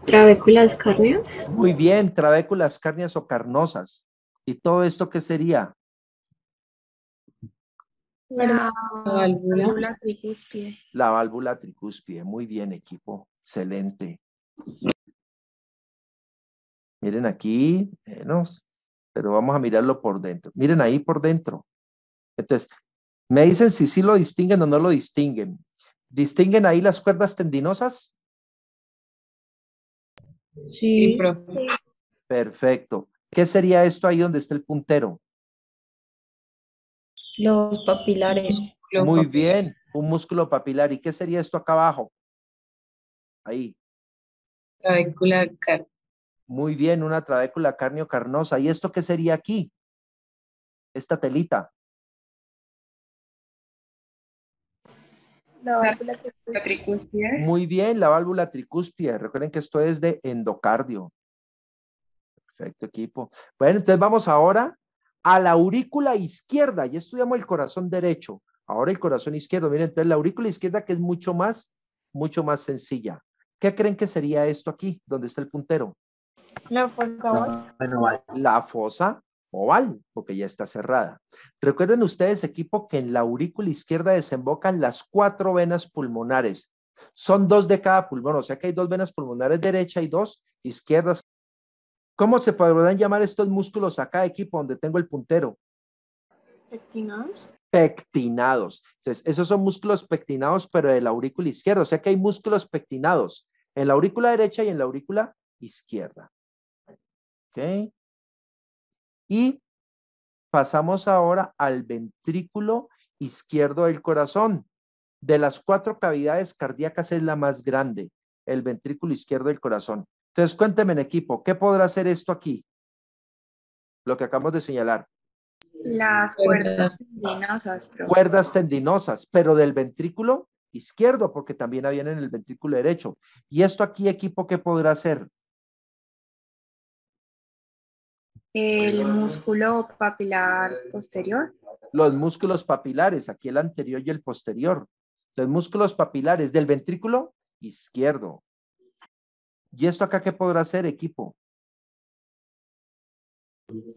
Trabéculas cárneas. Muy bien, trabéculas cárneas o carnosas. ¿Y todo esto qué sería? La, válvula tricúspide. La válvula tricúspide. Muy bien, equipo. Excelente. Miren aquí, eh, pero vamos a mirarlo por dentro. Miren ahí por dentro. Entonces, me dicen si sí lo distinguen o no lo distinguen. ¿Distinguen ahí las cuerdas tendinosas? Sí, profe. Perfecto. ¿Qué sería esto ahí donde está el puntero? Los papilares. Muy bien, un músculo papilar. ¿Y qué sería esto acá abajo? Ahí. Clavícula muy bien, una trabécula carnio carnosa. ¿Y esto qué sería aquí? Esta telita. La válvula tricúspide. Muy bien, la válvula tricúspide. Recuerden que esto es de endocardio. Perfecto, equipo. Bueno, entonces vamos ahora a la aurícula izquierda. Ya estudiamos el corazón derecho. Ahora el corazón izquierdo. Miren, entonces la aurícula izquierda que es mucho más, mucho más sencilla. ¿Qué creen que sería esto aquí, donde está el puntero? La fosa oval. La fosa oval, porque ya está cerrada. Recuerden ustedes, equipo, que en la aurícula izquierda desembocan las cuatro venas pulmonares. Son dos de cada pulmón, o sea que hay dos venas pulmonares derecha y dos izquierdas. ¿Cómo se podrán llamar estos músculos acá, equipo, donde tengo el puntero? Pectinados. Pectinados. Entonces, esos son músculos pectinados, pero de la aurícula izquierda. O sea que hay músculos pectinados en la aurícula derecha y en la aurícula izquierda. Y pasamos ahora al ventrículo izquierdo del corazón. De las cuatro cavidades cardíacas es la más grande, el ventrículo izquierdo del corazón. Entonces, cuénteme en equipo, ¿qué podrá hacer esto aquí? Lo que acabamos de señalar. Las cuerdas tendinosas. Pero... Cuerdas tendinosas, pero del ventrículo izquierdo, porque también habían en el ventrículo derecho. ¿Y esto aquí, equipo, qué podrá hacer? El músculo papilar posterior. Los músculos papilares, aquí el anterior y el posterior. Los músculos papilares del ventrículo izquierdo. ¿Y esto acá qué podrá ser, equipo?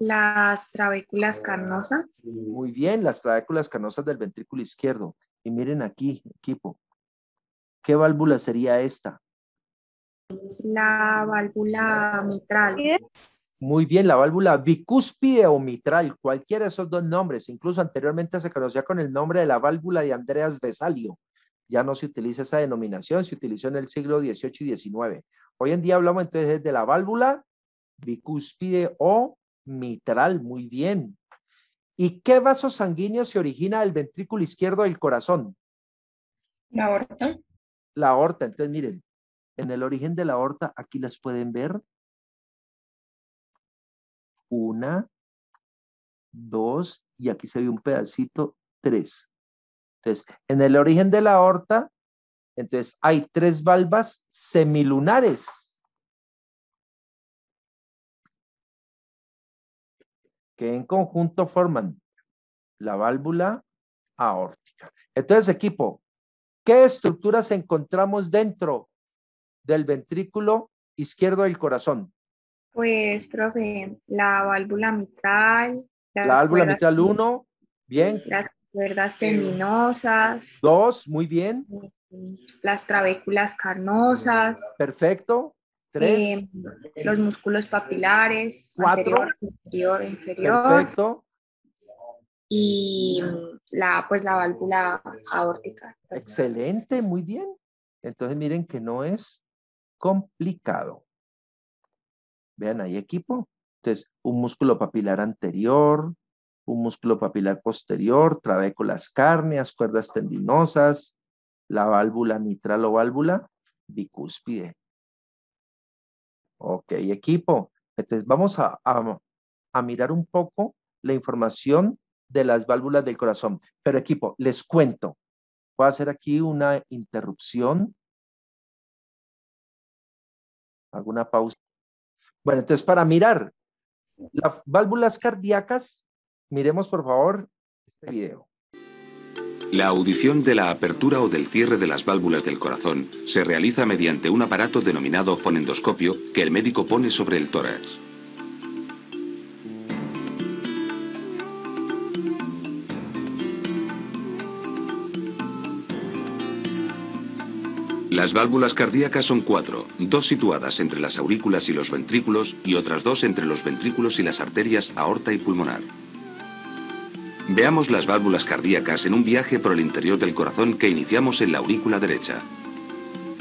Las trabéculas carnosas. Muy bien, las trabéculas carnosas del ventrículo izquierdo. Y miren aquí, equipo. ¿Qué válvula sería esta? La válvula mitral. Muy bien, la válvula bicúspide o mitral, cualquiera de esos dos nombres, incluso anteriormente se conocía con el nombre de la válvula de Andreas Vesalio. Ya no se utiliza esa denominación, se utilizó en el siglo XVIII y XIX. Hoy en día hablamos entonces de la válvula bicúspide o mitral, muy bien. ¿Y qué vaso sanguíneo se origina del ventrículo izquierdo del corazón? La aorta. La aorta, entonces miren, en el origen de la aorta, aquí las pueden ver, una, dos, y aquí se ve un pedacito, tres. Entonces, en el origen de la aorta, entonces hay tres valvas semilunares. Que en conjunto forman la válvula aórtica. Entonces, equipo, ¿qué estructuras encontramos dentro del ventrículo izquierdo del corazón? Pues, profe, la válvula mitral. La válvula mitral 1, bien. Las cuerdas tendinosas. dos, muy bien. Eh, las trabéculas carnosas. Perfecto. 3. Eh, los músculos papilares. 4. inferior, inferior. Perfecto. Y la, pues, la válvula aórtica. Excelente, muy bien. Entonces, miren que no es complicado. Vean ahí equipo. Entonces, un músculo papilar anterior, un músculo papilar posterior, trabéculas cárneas, cuerdas tendinosas, la válvula mitral o válvula bicúspide. Ok, equipo. Entonces, vamos a, a mirar un poco la información de las válvulas del corazón. Pero equipo, les cuento. Voy a hacer aquí una interrupción. Alguna pausa. Bueno, entonces para mirar las válvulas cardíacas, miremos por favor este video. La audición de la apertura o del cierre de las válvulas del corazón se realiza mediante un aparato denominado fonendoscopio que el médico pone sobre el tórax. Las válvulas cardíacas son cuatro, dos situadas entre las aurículas y los ventrículos y otras dos entre los ventrículos y las arterias aorta y pulmonar. Veamos las válvulas cardíacas en un viaje por el interior del corazón que iniciamos en la aurícula derecha.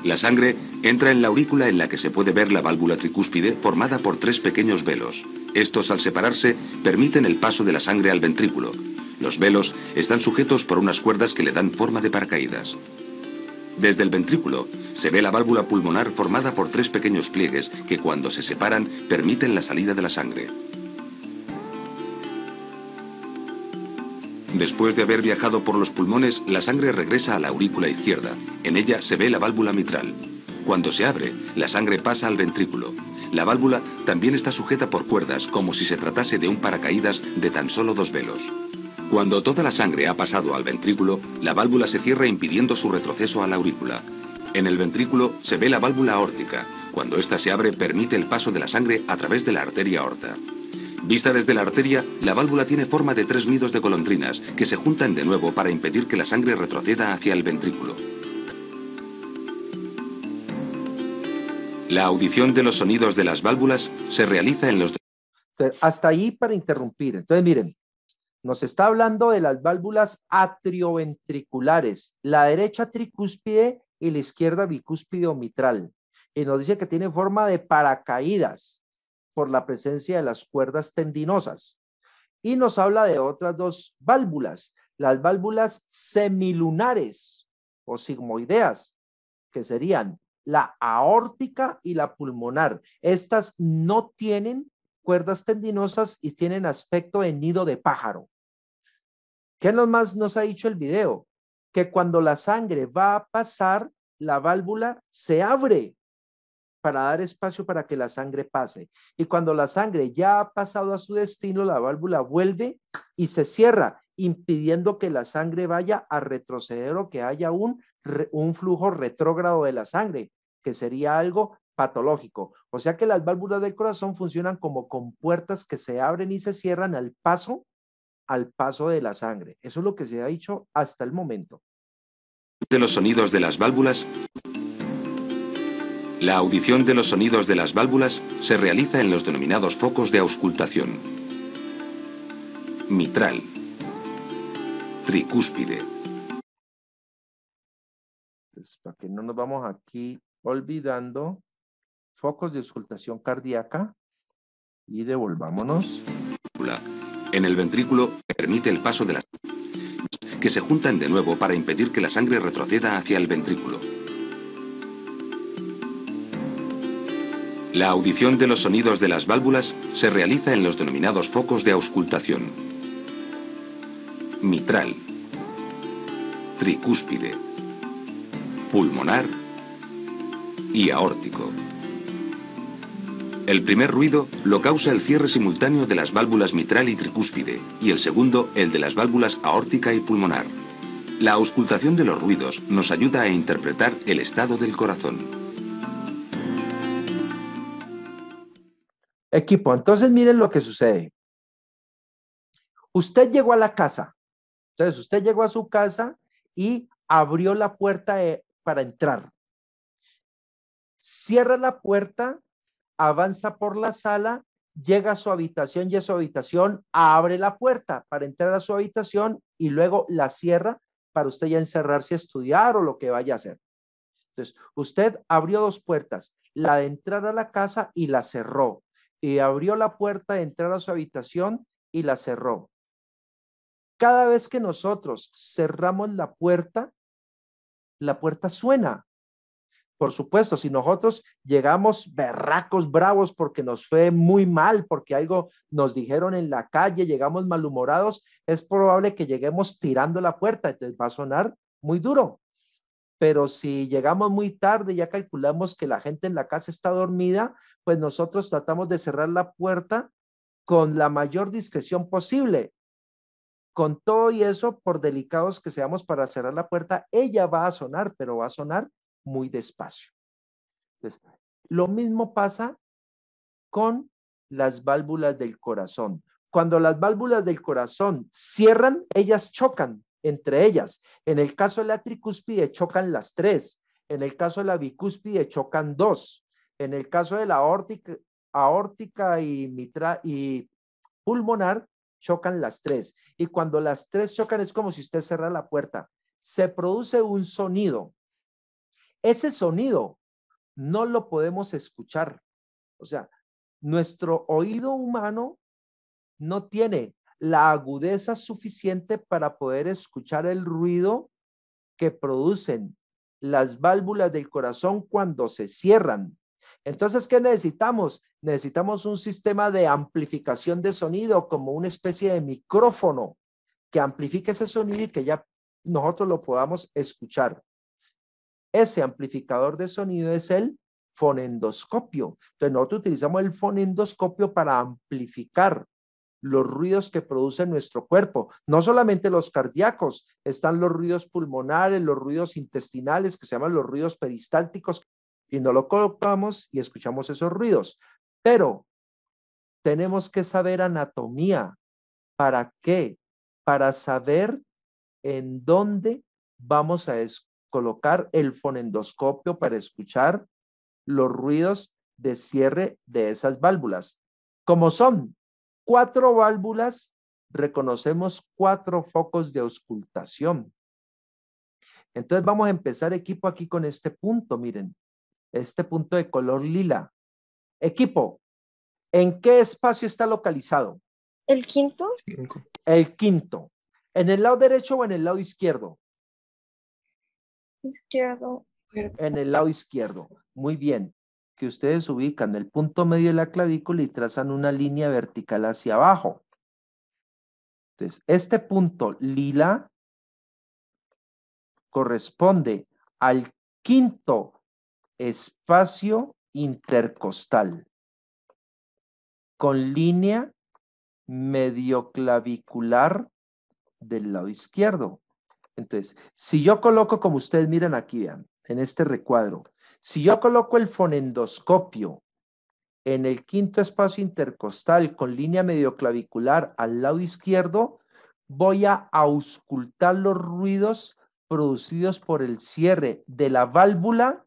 La sangre entra en la aurícula en la que se puede ver la válvula tricúspide formada por tres pequeños velos. Estos al separarse permiten el paso de la sangre al ventrículo. Los velos están sujetos por unas cuerdas que le dan forma de paracaídas. Desde el ventrículo se ve la válvula pulmonar formada por tres pequeños pliegues que cuando se separan permiten la salida de la sangre. Después de haber viajado por los pulmones, la sangre regresa a la aurícula izquierda. En ella se ve la válvula mitral. Cuando se abre, la sangre pasa al ventrículo. La válvula también está sujeta por cuerdas como si se tratase de un paracaídas de tan solo dos velos. Cuando toda la sangre ha pasado al ventrículo, la válvula se cierra impidiendo su retroceso a la aurícula. En el ventrículo se ve la válvula órtica. Cuando ésta se abre, permite el paso de la sangre a través de la arteria aorta. Vista desde la arteria, la válvula tiene forma de tres nidos de colondrinas, que se juntan de nuevo para impedir que la sangre retroceda hacia el ventrículo. La audición de los sonidos de las válvulas se realiza en los... Hasta ahí para interrumpir. Entonces, miren, nos está hablando de las válvulas atrioventriculares, la derecha tricúspide y la izquierda bicúspide o mitral. Y nos dice que tiene forma de paracaídas por la presencia de las cuerdas tendinosas. Y nos habla de otras dos válvulas, las válvulas semilunares o sigmoideas, que serían la aórtica y la pulmonar. Estas no tienen cuerdas tendinosas y tienen aspecto de nido de pájaro. ¿Qué más nos ha dicho el video? Que cuando la sangre va a pasar, la válvula se abre para dar espacio para que la sangre pase. Y cuando la sangre ya ha pasado a su destino, la válvula vuelve y se cierra, impidiendo que la sangre vaya a retroceder o que haya un, un flujo retrógrado de la sangre, que sería algo patológico. O sea que las válvulas del corazón funcionan como con puertas que se abren y se cierran al paso al paso de la sangre. Eso es lo que se ha dicho hasta el momento. De los sonidos de las válvulas. La audición de los sonidos de las válvulas se realiza en los denominados focos de auscultación. Mitral. Tricúspide. para que no nos vamos aquí olvidando, focos de auscultación cardíaca y devolvámonos en el ventrículo permite el paso de las que se juntan de nuevo para impedir que la sangre retroceda hacia el ventrículo. La audición de los sonidos de las válvulas se realiza en los denominados focos de auscultación. Mitral, tricúspide, pulmonar y aórtico. El primer ruido lo causa el cierre simultáneo de las válvulas mitral y tricúspide, y el segundo el de las válvulas aórtica y pulmonar. La auscultación de los ruidos nos ayuda a interpretar el estado del corazón. Equipo, entonces miren lo que sucede. Usted llegó a la casa. Entonces usted llegó a su casa y abrió la puerta eh, para entrar. Cierra la puerta avanza por la sala, llega a su habitación y a su habitación abre la puerta para entrar a su habitación y luego la cierra para usted ya encerrarse a estudiar o lo que vaya a hacer. Entonces, usted abrió dos puertas, la de entrar a la casa y la cerró. Y abrió la puerta de entrar a su habitación y la cerró. Cada vez que nosotros cerramos la puerta, la puerta suena. Por supuesto, si nosotros llegamos berracos, bravos, porque nos fue muy mal, porque algo nos dijeron en la calle, llegamos malhumorados, es probable que lleguemos tirando la puerta, entonces va a sonar muy duro. Pero si llegamos muy tarde, ya calculamos que la gente en la casa está dormida, pues nosotros tratamos de cerrar la puerta con la mayor discreción posible. Con todo y eso, por delicados que seamos para cerrar la puerta, ella va a sonar, pero va a sonar muy despacio. lo mismo pasa con las válvulas del corazón. Cuando las válvulas del corazón cierran, ellas chocan entre ellas. En el caso de la tricúspide chocan las tres. En el caso de la bicúspide chocan dos. En el caso de la aórtica, y, mitra, y pulmonar chocan las tres. Y cuando las tres chocan es como si usted cierra la puerta. Se produce un sonido. Ese sonido no lo podemos escuchar. O sea, nuestro oído humano no tiene la agudeza suficiente para poder escuchar el ruido que producen las válvulas del corazón cuando se cierran. Entonces, ¿qué necesitamos? Necesitamos un sistema de amplificación de sonido, como una especie de micrófono que amplifique ese sonido y que ya nosotros lo podamos escuchar. Ese amplificador de sonido es el fonendoscopio. Entonces nosotros utilizamos el fonendoscopio para amplificar los ruidos que produce nuestro cuerpo, no solamente los cardíacos, están los ruidos pulmonares, los ruidos intestinales, que se llaman los ruidos peristálticos, y no lo colocamos y escuchamos esos ruidos. Pero tenemos que saber anatomía. ¿Para qué? Para saber en dónde vamos a, colocar el fonendoscopio para escuchar los ruidos de cierre de esas válvulas. Como son cuatro válvulas, reconocemos cuatro focos de auscultación. Entonces vamos a empezar equipo aquí con este punto, miren, este punto de color lila. Equipo, ¿en qué espacio está localizado? El quinto. El quinto. ¿En el lado derecho o en el lado izquierdo? Izquierdo. En el lado izquierdo. Muy bien. Que ustedes ubican el punto medio de la clavícula y trazan una línea vertical hacia abajo. Entonces, este punto lila corresponde al quinto espacio intercostal con línea medioclavicular del lado izquierdo. Entonces, si yo coloco, como ustedes miran aquí, vean, en este recuadro, si yo coloco el fonendoscopio en el quinto espacio intercostal con línea medioclavicular al lado izquierdo, voy a auscultar los ruidos producidos por el cierre de la válvula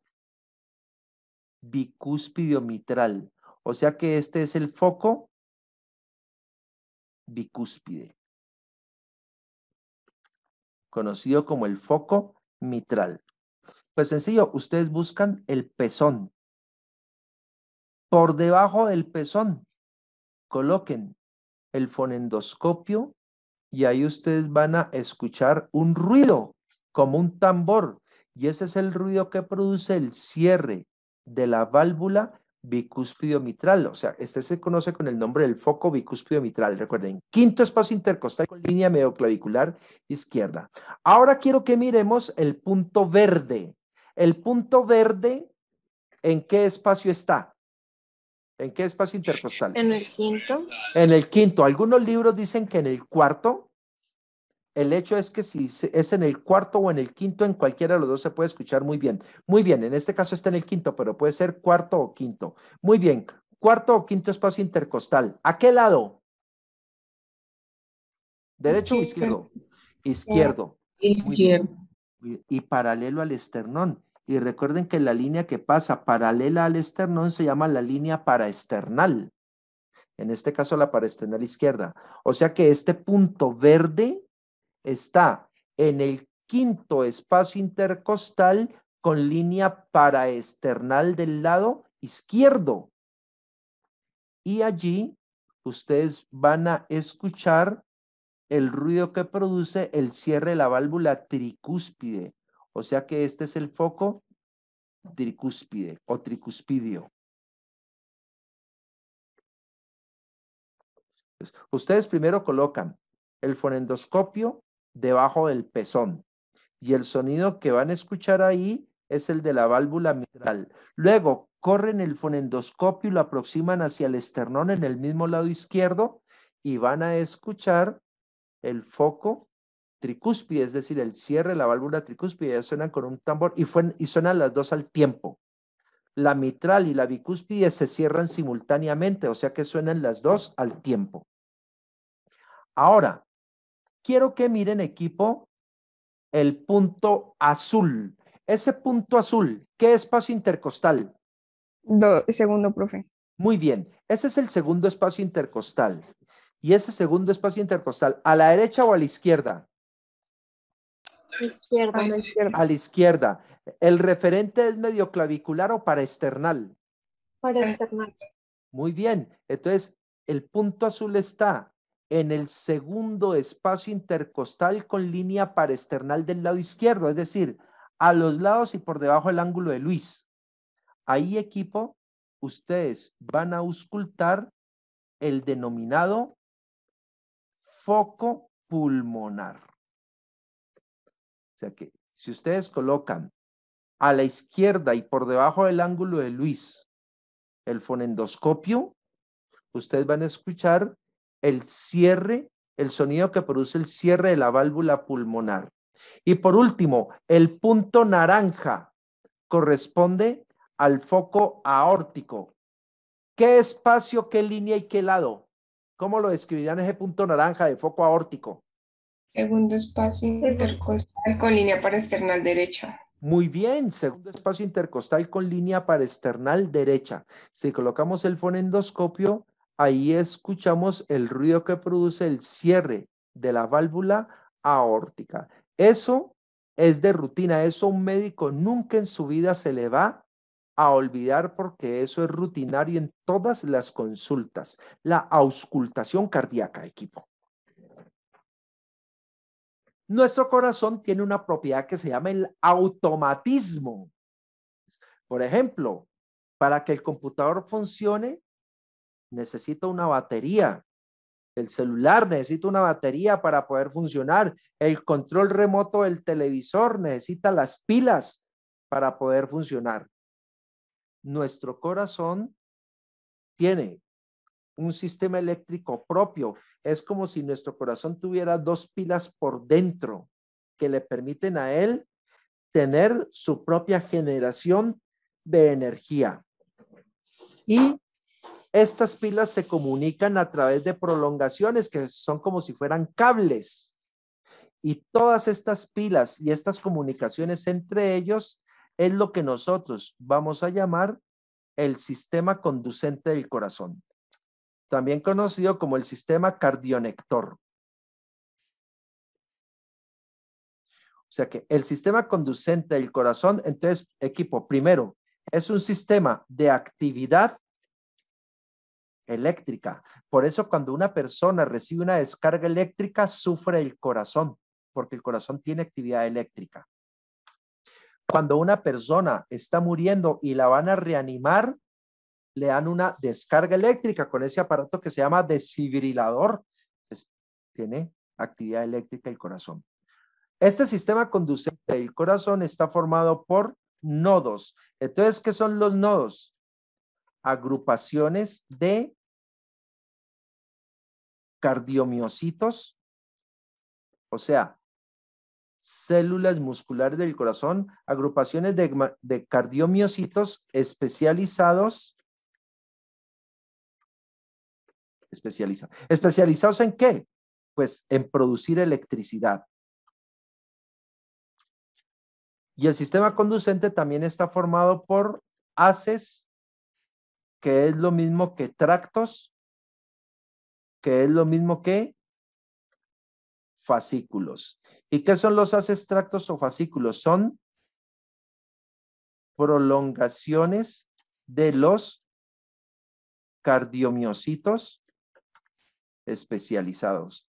mitral. O sea que este es el foco bicúspide conocido como el foco mitral. Pues sencillo, ustedes buscan el pezón. Por debajo del pezón, coloquen el fonendoscopio y ahí ustedes van a escuchar un ruido, como un tambor. Y ese es el ruido que produce el cierre de la válvula bicúspido mitral. O sea, este se conoce con el nombre del foco bicúspido mitral. Recuerden, quinto espacio intercostal con línea medioclavicular izquierda. Ahora quiero que miremos el punto verde. El punto verde, ¿en qué espacio está? ¿En qué espacio intercostal? En el quinto. En el quinto. Algunos libros dicen que en el cuarto, el hecho es que si es en el cuarto o en el quinto, en cualquiera de los dos se puede escuchar muy bien. Muy bien, en este caso está en el quinto, pero puede ser cuarto o quinto. Muy bien, cuarto o quinto espacio intercostal. ¿A qué lado? ¿Derecho o izquierdo? Eh, izquierdo. Izquierdo. Y paralelo al esternón. Y recuerden que la línea que pasa paralela al esternón se llama la línea paraesternal. En este caso la paraesternal izquierda. O sea que este punto verde está en el quinto espacio intercostal con línea paraesternal del lado izquierdo. Y allí ustedes van a escuchar el ruido que produce el cierre de la válvula tricúspide. O sea que este es el foco tricúspide o tricuspidio. Ustedes primero colocan el fonendoscopio debajo del pezón. Y el sonido que van a escuchar ahí es el de la válvula mitral. Luego corren el fonendoscopio y lo aproximan hacia el esternón en el mismo lado izquierdo y van a escuchar el foco tricúspide, es decir, el cierre de la válvula tricúspide. Ya suenan con un tambor y, y suenan las dos al tiempo. La mitral y la bicúspide se cierran simultáneamente, o sea que suenan las dos al tiempo. Ahora, Quiero que miren equipo el punto azul. Ese punto azul, ¿qué espacio intercostal? segundo, profe. Muy bien, ese es el segundo espacio intercostal. Y ese segundo espacio intercostal, ¿a la derecha o a la izquierda? Izquierda. A la izquierda. A la izquierda. ¿El referente es medio clavicular o paraesternal? Paraesternal. Muy bien, entonces el punto azul está en el segundo espacio intercostal con línea paraesternal del lado izquierdo, es decir, a los lados y por debajo del ángulo de Luis. Ahí, equipo, ustedes van a auscultar el denominado foco pulmonar. O sea que si ustedes colocan a la izquierda y por debajo del ángulo de Luis el fonendoscopio, ustedes van a escuchar el cierre, el sonido que produce el cierre de la válvula pulmonar. Y por último, el punto naranja corresponde al foco aórtico. ¿Qué espacio, qué línea y qué lado? ¿Cómo lo describirían ese punto naranja de foco aórtico? Segundo espacio intercostal con línea paraesternal derecha. Muy bien, segundo espacio intercostal con línea paraesternal derecha. Si colocamos el fonendoscopio, ahí escuchamos el ruido que produce el cierre de la válvula aórtica. Eso es de rutina, eso un médico nunca en su vida se le va a olvidar porque eso es rutinario en todas las consultas, la auscultación cardíaca, equipo. Nuestro corazón tiene una propiedad que se llama el automatismo. Por ejemplo, para que el computador funcione, necesita una batería. El celular necesita una batería para poder funcionar. El control remoto del televisor necesita las pilas para poder funcionar. Nuestro corazón tiene un sistema eléctrico propio. Es como si nuestro corazón tuviera dos pilas por dentro que le permiten a él tener su propia generación de energía. Y estas pilas se comunican a través de prolongaciones que son como si fueran cables. Y todas estas pilas y estas comunicaciones entre ellos es lo que nosotros vamos a llamar el sistema conducente del corazón, también conocido como el sistema cardionector. O sea que el sistema conducente del corazón, entonces, equipo, primero, es un sistema de actividad eléctrica. Por eso cuando una persona recibe una descarga eléctrica, sufre el corazón, porque el corazón tiene actividad eléctrica. Cuando una persona está muriendo y la van a reanimar, le dan una descarga eléctrica con ese aparato que se llama desfibrilador. tiene actividad eléctrica el corazón. Este sistema conducente del corazón está formado por nodos. Entonces, ¿qué son los nodos? agrupaciones de cardiomiocitos, o sea, células musculares del corazón, agrupaciones de, cardiomiocitos especializados especializados. ¿Especializados en qué? Pues en producir electricidad. Y el sistema conducente también está formado por haces que es lo mismo que tractos, que es lo mismo que fascículos. ¿Y qué son los tractos o fascículos? Son prolongaciones de los cardiomiocitos especializados.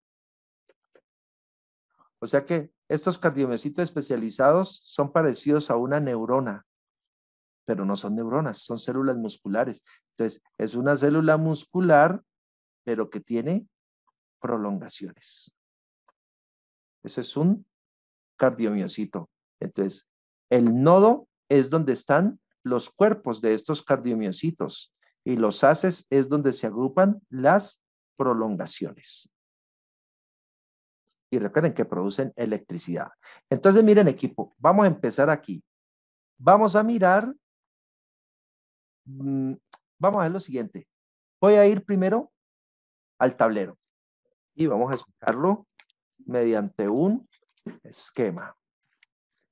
O sea que estos cardiomiocitos especializados son parecidos a una neurona pero no son neuronas, son células musculares. Entonces, es una célula muscular, pero que tiene prolongaciones. Ese es un cardiomiocito. Entonces, el nodo es donde están los cuerpos de estos cardiomiocitos y los haces es donde se agrupan las prolongaciones. Y recuerden que producen electricidad. Entonces, miren equipo, vamos a empezar aquí. Vamos a mirar Mm, vamos a ver lo siguiente. Voy a ir primero al tablero y vamos a explicarlo mediante un esquema.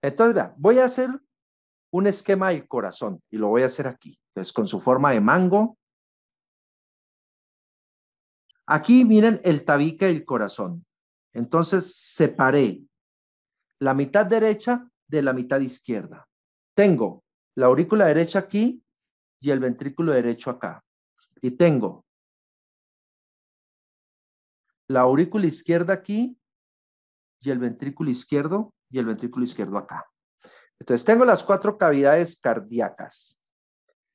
Entonces, vean, voy a hacer un esquema del corazón y lo voy a hacer aquí. Entonces, con su forma de mango. Aquí miren el tabique del corazón. Entonces, separé la mitad derecha de la mitad izquierda. Tengo la aurícula derecha aquí y el ventrículo derecho acá. Y tengo la aurícula izquierda aquí y el ventrículo izquierdo y el ventrículo izquierdo acá. Entonces tengo las cuatro cavidades cardíacas.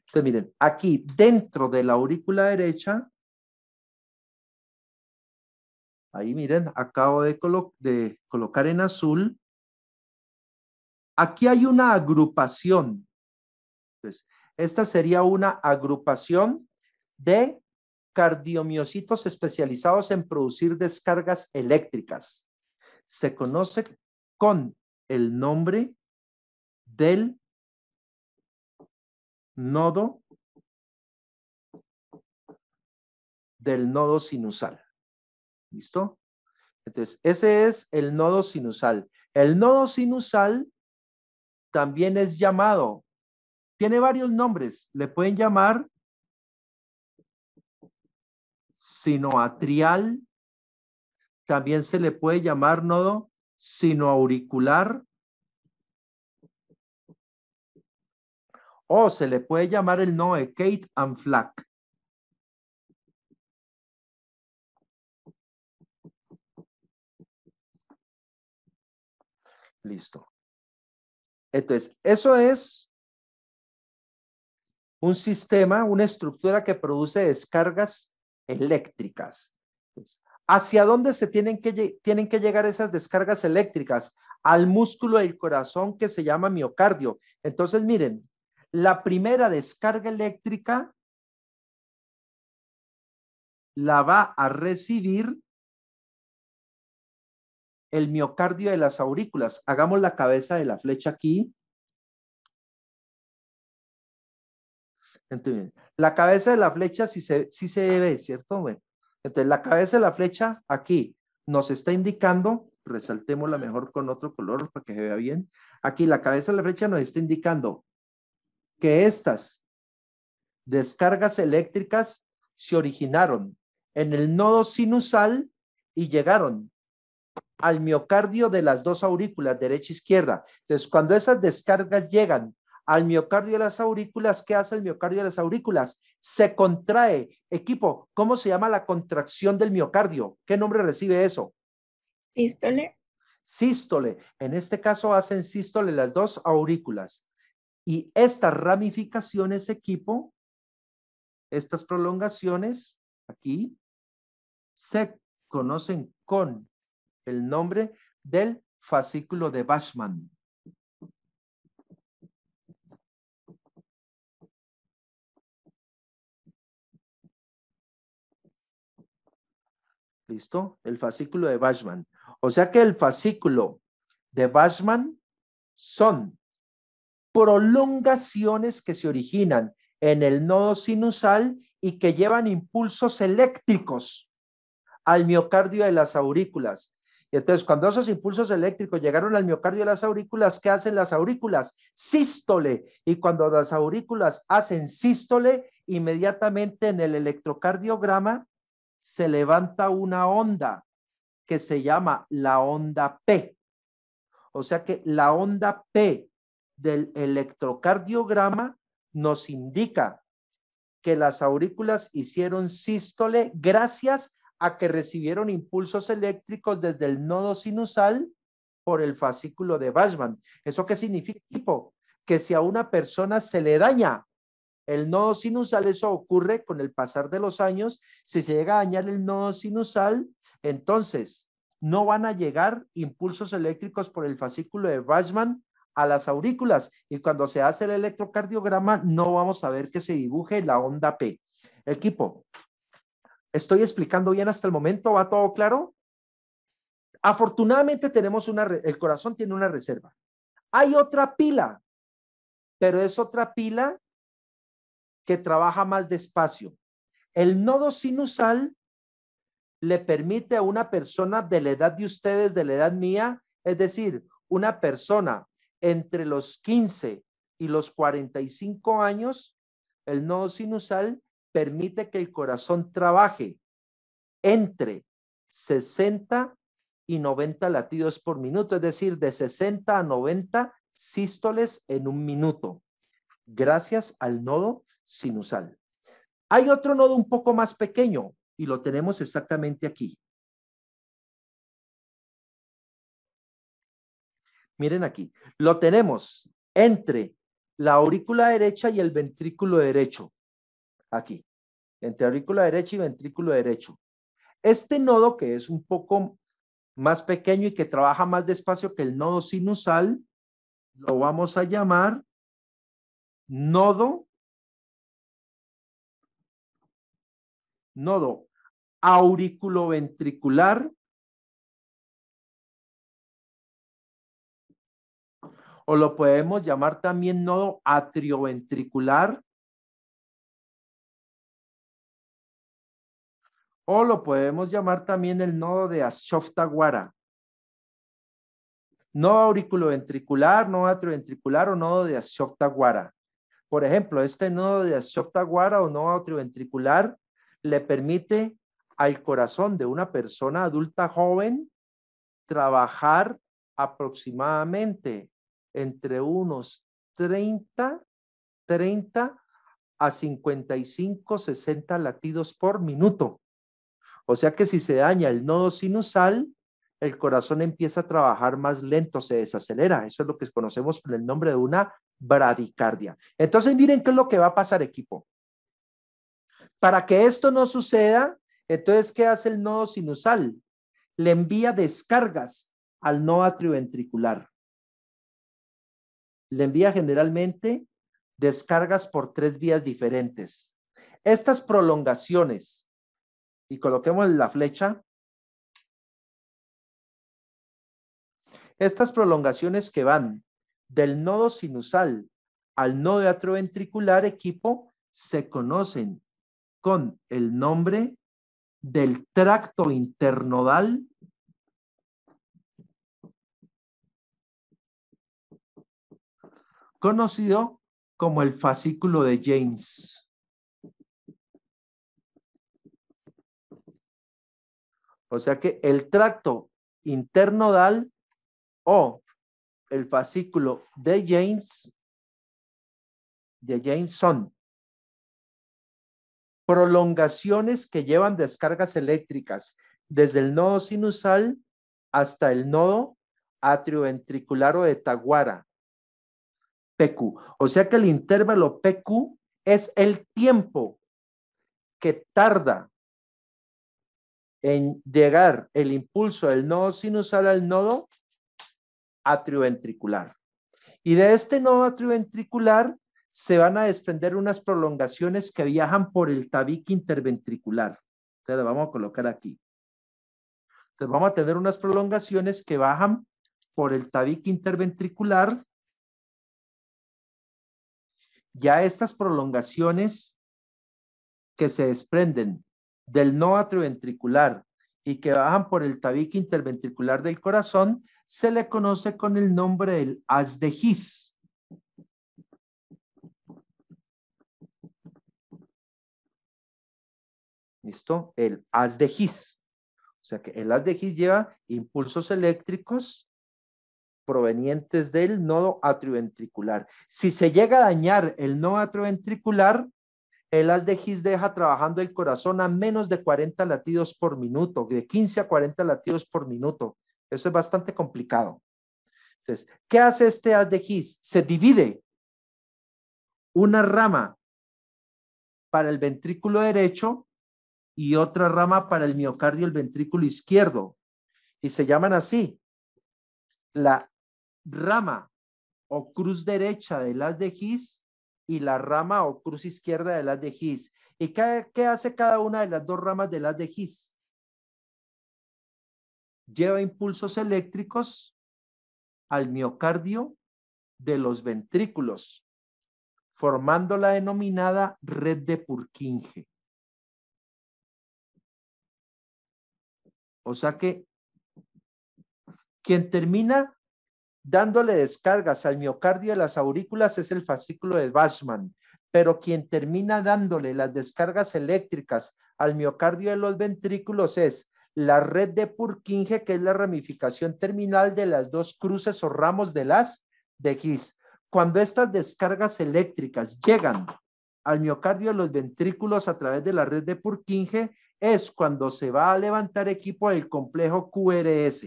Entonces miren, aquí dentro de la aurícula derecha, ahí miren, acabo de, colocar en azul, aquí hay una agrupación. Entonces, esta sería una agrupación de cardiomiocitos especializados en producir descargas eléctricas. Se conoce con el nombre del nodo del nodo sinusal. ¿Listo? Entonces, ese es el nodo sinusal. El nodo sinusal también es llamado tiene varios nombres. Le pueden llamar sinoatrial. También se le puede llamar nodo sinoauricular. O se le puede llamar el nodo Kate and Flack. Listo. Entonces, eso es un sistema, una estructura que produce descargas eléctricas. ¿Hacia dónde se tienen que llegar esas descargas eléctricas? Al músculo del corazón que se llama miocardio. Entonces, miren, la primera descarga eléctrica la va a recibir el miocardio de las aurículas. Hagamos la cabeza de la flecha aquí. Entonces, la cabeza de la flecha sí se, se ve, ¿cierto? Bueno, entonces, la cabeza de la flecha aquí nos está indicando, resaltémosla mejor con otro color para que se vea bien. Aquí la cabeza de la flecha nos está indicando que estas descargas eléctricas se originaron en el nodo sinusal y llegaron al miocardio de las dos aurículas, derecha e izquierda. Entonces, cuando esas descargas llegan al miocardio de las aurículas. ¿Qué hace el miocardio de las aurículas? Se contrae. Equipo, ¿cómo se llama la contracción del miocardio? ¿Qué nombre recibe eso? Sístole. Sístole. En este caso hacen sístole las dos aurículas. Y estas ramificaciones, equipo, estas prolongaciones aquí, se conocen con el nombre del fascículo de Bachmann. ¿Listo? El fascículo de Bachmann. O sea que el fascículo de Bachmann son prolongaciones que se originan en el nodo sinusal y que llevan impulsos eléctricos al miocardio de las aurículas. Y entonces, cuando esos impulsos eléctricos llegaron al miocardio de las aurículas, ¿qué hacen las aurículas? Sístole. Y cuando las aurículas hacen sístole, inmediatamente en el electrocardiograma se levanta una onda que se llama la onda P. O sea que la onda P del electrocardiograma nos indica que las aurículas hicieron sístole gracias a que recibieron impulsos eléctricos desde el nodo sinusal por el fascículo de Bachmann. ¿Eso qué significa? Que si a una persona se le daña el nodo sinusal, eso ocurre con el pasar de los años. Si se llega a dañar el nodo sinusal, entonces no van a llegar impulsos eléctricos por el fascículo de Bachmann a las aurículas y cuando se hace el electrocardiograma no vamos a ver que se dibuje la onda P. Equipo, ¿estoy explicando bien hasta el momento? ¿Va todo claro? Afortunadamente tenemos una, el corazón tiene una reserva. Hay otra pila, pero es otra pila que trabaja más despacio. El nodo sinusal le permite a una persona de la edad de ustedes, de la edad mía, es decir, una persona entre los 15 y los 45 años, el nodo sinusal permite que el corazón trabaje entre 60 y 90 latidos por minuto, es decir, de 60 a 90 sístoles en un minuto, gracias al nodo sinusal. Hay otro nodo un poco más pequeño y lo tenemos exactamente aquí. Miren aquí, lo tenemos entre la aurícula derecha y el ventrículo derecho. Aquí, entre aurícula derecha y ventrículo derecho. Este nodo que es un poco más pequeño y que trabaja más despacio que el nodo sinusal, lo vamos a llamar nodo nodo auriculoventricular o lo podemos llamar también nodo atrioventricular o lo podemos llamar también el nodo de Ashoftaguara. Nodo auriculoventricular, nodo atrioventricular o nodo de Ashoftaguara. Por ejemplo, este nodo de Ashoftaguara o nodo atrioventricular le permite al corazón de una persona adulta joven trabajar aproximadamente entre unos 30, 30 a 55, 60 latidos por minuto. O sea que si se daña el nodo sinusal, el corazón empieza a trabajar más lento, se desacelera. Eso es lo que conocemos con el nombre de una bradicardia. Entonces miren qué es lo que va a pasar equipo. Para que esto no suceda, entonces, ¿qué hace el nodo sinusal? Le envía descargas al nodo atrioventricular. Le envía generalmente descargas por tres vías diferentes. Estas prolongaciones, y coloquemos la flecha, estas prolongaciones que van del nodo sinusal al nodo atrioventricular equipo se conocen con el nombre del tracto internodal conocido como el fascículo de James. O sea que el tracto internodal o el fascículo de James de James son prolongaciones que llevan descargas eléctricas desde el nodo sinusal hasta el nodo atrioventricular o de Taguara, PQ. O sea que el intervalo PQ es el tiempo que tarda en llegar el impulso del nodo sinusal al nodo atrioventricular. Y de este nodo atrioventricular se van a desprender unas prolongaciones que viajan por el tabique interventricular. Entonces vamos a colocar aquí. Entonces vamos a tener unas prolongaciones que bajan por el tabique interventricular. Ya estas prolongaciones que se desprenden del no atrioventricular y que bajan por el tabique interventricular del corazón, se le conoce con el nombre del as de His. ¿Listo? El haz de his. O sea que el haz de his lleva impulsos eléctricos provenientes del nodo atrioventricular. Si se llega a dañar el nodo atrioventricular, el haz de his deja trabajando el corazón a menos de 40 latidos por minuto, de 15 a 40 latidos por minuto. Eso es bastante complicado. Entonces, ¿qué hace este haz de his? Se divide una rama para el ventrículo derecho y otra rama para el miocardio el ventrículo izquierdo. Y se llaman así. La rama o cruz derecha de las de His y la rama o cruz izquierda de las de His. ¿Y qué, qué hace cada una de las dos ramas de las de His? Lleva impulsos eléctricos al miocardio de los ventrículos, formando la denominada red de Purkinje. O sea que quien termina dándole descargas al miocardio de las aurículas es el fascículo de Bachmann, pero quien termina dándole las descargas eléctricas al miocardio de los ventrículos es la red de Purkinje, que es la ramificación terminal de las dos cruces o ramos de las de His. Cuando estas descargas eléctricas llegan al miocardio de los ventrículos a través de la red de Purkinje, es cuando se va a levantar equipo del complejo QRS.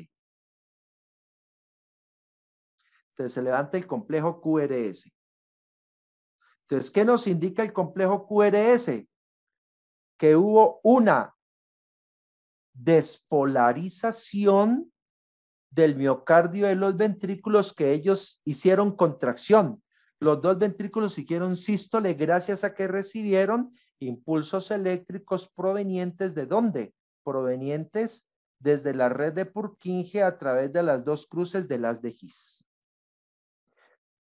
Entonces se levanta el complejo QRS. Entonces, ¿qué nos indica el complejo QRS? Que hubo una despolarización del miocardio de los ventrículos que ellos hicieron contracción. Los dos ventrículos hicieron sístole gracias a que recibieron Impulsos eléctricos provenientes de dónde? Provenientes desde la red de Purkinje a través de las dos cruces de las de His.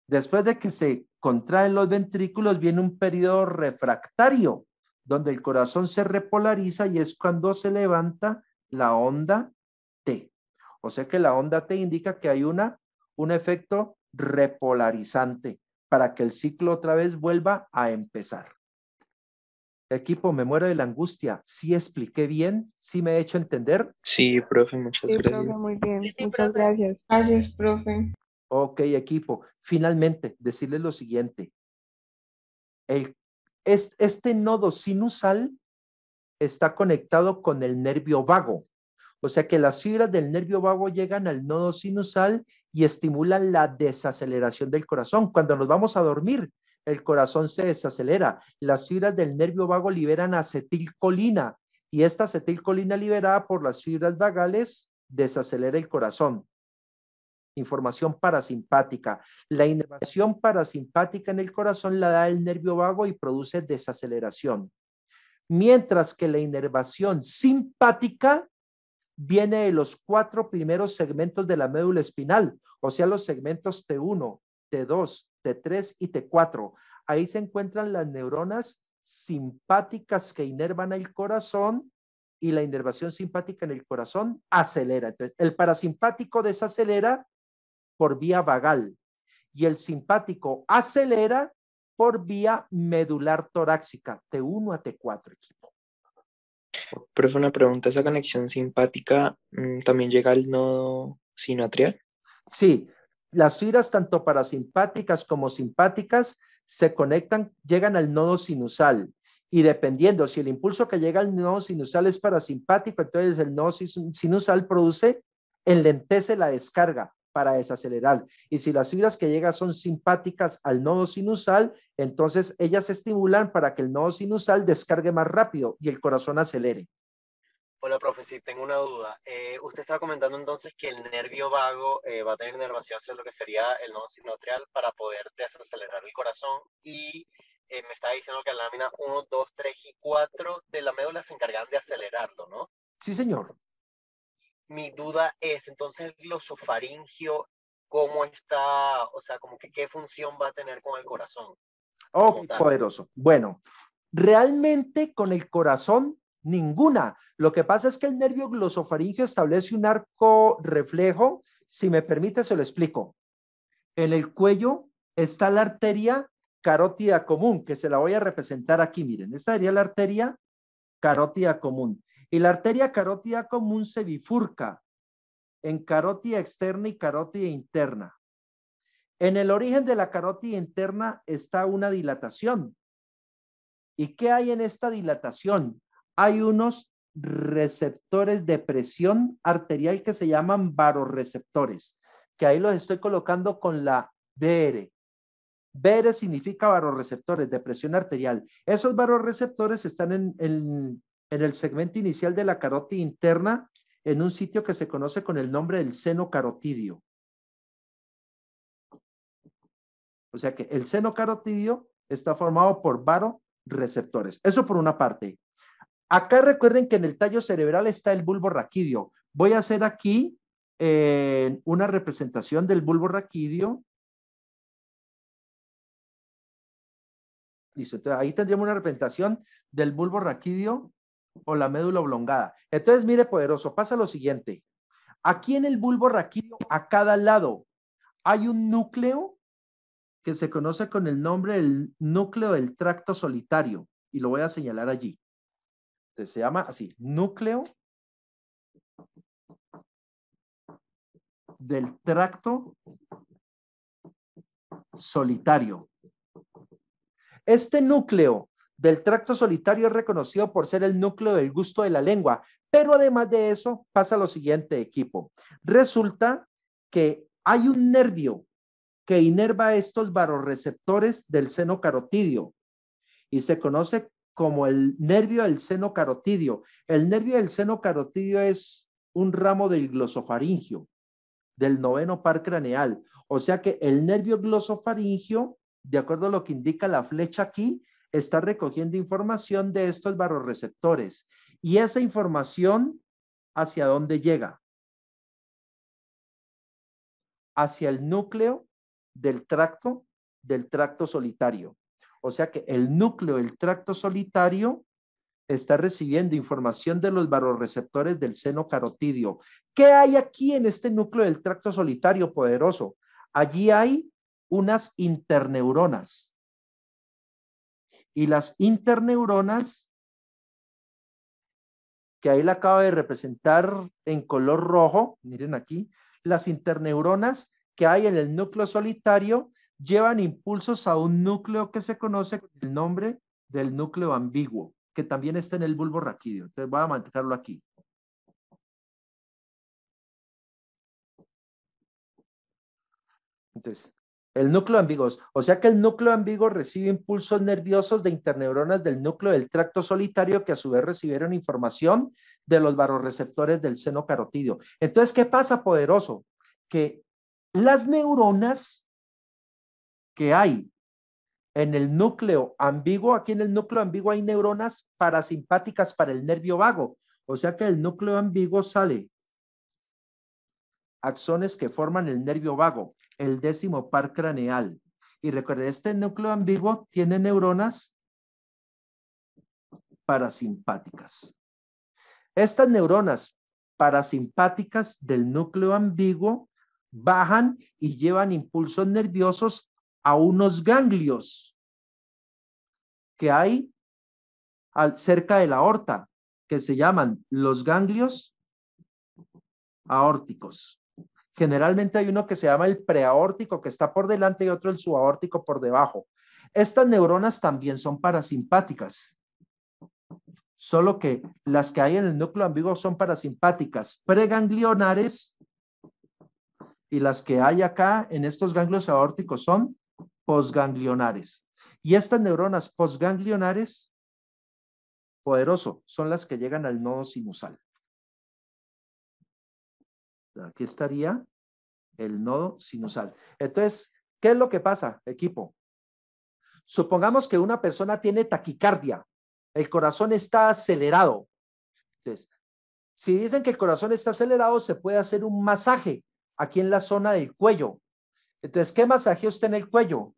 Después de que se contraen los ventrículos, viene un periodo refractario, donde el corazón se repolariza y es cuando se levanta la onda T. O sea que la onda T indica que hay una, un efecto repolarizante para que el ciclo otra vez vuelva a empezar. Equipo, me muero de la angustia. ¿Sí expliqué bien? ¿Sí me he hecho entender? Sí, profe, muchas gracias. Profe, muy bien, muchas gracias. Gracias, profe. Ok, equipo. Finalmente, decirles lo siguiente. El, este nodo sinusal está conectado con el nervio vago. O sea que las fibras del nervio vago llegan al nodo sinusal y estimulan la desaceleración del corazón. Cuando nos vamos a dormir, el corazón se desacelera, las fibras del nervio vago liberan acetilcolina y esta acetilcolina liberada por las fibras vagales desacelera el corazón. Información parasimpática. La inervación parasimpática en el corazón la da el nervio vago y produce desaceleración. Mientras que la inervación simpática viene de los cuatro primeros segmentos de la médula espinal, o sea, los segmentos T1, T2, T3 y T4. Ahí se encuentran las neuronas simpáticas que inervan el corazón y la inervación simpática en el corazón acelera. Entonces, el parasimpático desacelera por vía vagal y el simpático acelera por vía medular torácica, T1 a T4 equipo. es una pregunta, ¿esa conexión simpática mm, también llega al nodo sinoatrial? Sí, las fibras tanto parasimpáticas como simpáticas se conectan, llegan al nodo sinusal y dependiendo si el impulso que llega al nodo sinusal es parasimpático, entonces el nodo sinusal produce, enlentece la descarga para desacelerar. Y si las fibras que llegan son simpáticas al nodo sinusal, entonces ellas estimulan para que el nodo sinusal descargue más rápido y el corazón acelere. Hola, profe, sí, tengo una duda. Eh, usted estaba comentando entonces que el nervio vago eh, va a tener nervación hacia lo que sería el nodo sinotrial para poder desacelerar el corazón y eh, me estaba diciendo que la lámina 1, 2, 3 y 4 de la médula se encargan de acelerarlo, ¿no? Sí, señor. Mi duda es, entonces, el glosofaringio, ¿cómo está? O sea, como que qué función va a tener con el corazón. Oh, poderoso. Bueno, realmente con el corazón Ninguna. Lo que pasa es que el nervio glosofaringeo establece un arco reflejo. Si me permite, se lo explico. En el cuello está la arteria carótida común, que se la voy a representar aquí. Miren, esta sería la arteria carótida común. Y la arteria carótida común se bifurca en carótida externa y carótida interna. En el origen de la carótida interna está una dilatación. ¿Y qué hay en esta dilatación? hay unos receptores de presión arterial que se llaman varoreceptores, que ahí los estoy colocando con la BR. BR significa varoreceptores de presión arterial. Esos varorreceptores están en, el segmento inicial de la carótida interna, en un sitio que se conoce con el nombre del seno carotidio. O sea que el seno carotidio está formado por varorreceptores. Eso por una parte. Acá recuerden que en el tallo cerebral está el bulbo raquídeo. Voy a hacer aquí eh, una representación del bulbo raquídeo. Listo, ahí tendríamos una representación del bulbo raquídeo o la médula oblongada. Entonces, mire, poderoso, pasa lo siguiente. Aquí en el bulbo raquídeo, a cada lado, hay un núcleo que se conoce con el nombre del núcleo del tracto solitario, y lo voy a señalar allí se llama así, núcleo del tracto solitario. Este núcleo del tracto solitario es reconocido por ser el núcleo del gusto de la lengua, pero además de eso pasa lo siguiente, equipo. Resulta que hay un nervio que inerva estos baroreceptores del seno carotidio y se conoce como el nervio del seno carotidio. El nervio del seno carotidio es un ramo del glosofaringio, del noveno par craneal. O sea que el nervio glosofaringio, de acuerdo a lo que indica la flecha aquí, está recogiendo información de estos barorreceptores. Y esa información, ¿hacia dónde llega? Hacia el núcleo del tracto, del tracto solitario. O sea que el núcleo, del tracto solitario, está recibiendo información de los barorreceptores del seno carotidio. ¿Qué hay aquí en este núcleo del tracto solitario poderoso? Allí hay unas interneuronas. Y las interneuronas, que ahí la acabo de representar en color rojo, miren aquí, las interneuronas que hay en el núcleo solitario llevan impulsos a un núcleo que se conoce con el nombre del núcleo ambiguo, que también está en el bulbo raquídeo. Entonces voy a mantenerlo aquí. Entonces, el núcleo ambiguo, o sea que el núcleo ambiguo recibe impulsos nerviosos de interneuronas del núcleo del tracto solitario que a su vez recibieron información de los baroreceptores del seno carotídeo. Entonces, ¿qué pasa, poderoso? Que las neuronas que hay en el núcleo ambiguo, aquí en el núcleo ambiguo hay neuronas parasimpáticas para el nervio vago, o sea que el núcleo ambiguo sale axones que forman el nervio vago, el décimo par craneal. Y recuerde, este núcleo ambiguo tiene neuronas parasimpáticas. Estas neuronas parasimpáticas del núcleo ambiguo bajan y llevan impulsos nerviosos a unos ganglios que hay cerca de la aorta, que se llaman los ganglios aórticos. Generalmente hay uno que se llama el preaórtico, que está por delante, y otro el subaórtico por debajo. Estas neuronas también son parasimpáticas, solo que las que hay en el núcleo ambiguo son parasimpáticas, preganglionares, y las que hay acá en estos ganglios aórticos son posganglionares. Y estas neuronas posganglionares, poderoso, son las que llegan al nodo sinusal. Aquí estaría el nodo sinusal. Entonces, ¿qué es lo que pasa, equipo? Supongamos que una persona tiene taquicardia, el corazón está acelerado. Entonces, si dicen que el corazón está acelerado, se puede hacer un masaje aquí en la zona del cuello entonces, ¿qué masajea usted en el cuello?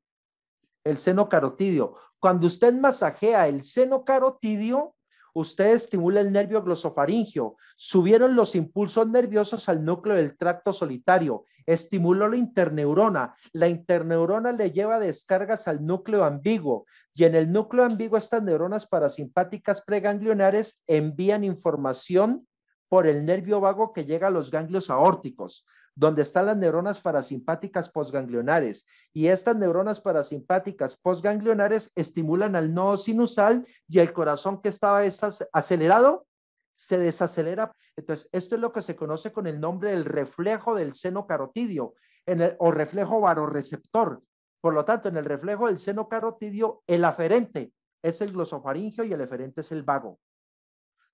El seno carotidio. Cuando usted masajea el seno carotidio, usted estimula el nervio glosofaringio. Subieron los impulsos nerviosos al núcleo del tracto solitario. Estimuló la interneurona. La interneurona le lleva descargas al núcleo ambiguo. Y en el núcleo ambiguo, estas neuronas parasimpáticas preganglionares envían información por el nervio vago que llega a los ganglios aórticos donde están las neuronas parasimpáticas postganglionares. Y estas neuronas parasimpáticas postganglionares estimulan al nodo sinusal y el corazón que estaba acelerado se desacelera. Entonces, esto es lo que se conoce con el nombre del reflejo del seno carotidio el, o reflejo varoreceptor. Por lo tanto, en el reflejo del seno carotidio, el aferente es el glosofaringio y el eferente es el vago.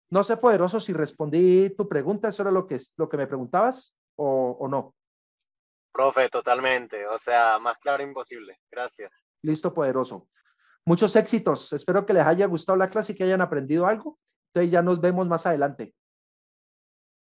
No sé, poderoso, si respondí tu pregunta, eso era lo que, lo que me preguntabas o, no? Profe, totalmente. O sea, más claro imposible. Gracias. Listo, poderoso. Muchos éxitos. Espero que les haya gustado la clase y que hayan aprendido algo. Entonces ya nos vemos más adelante.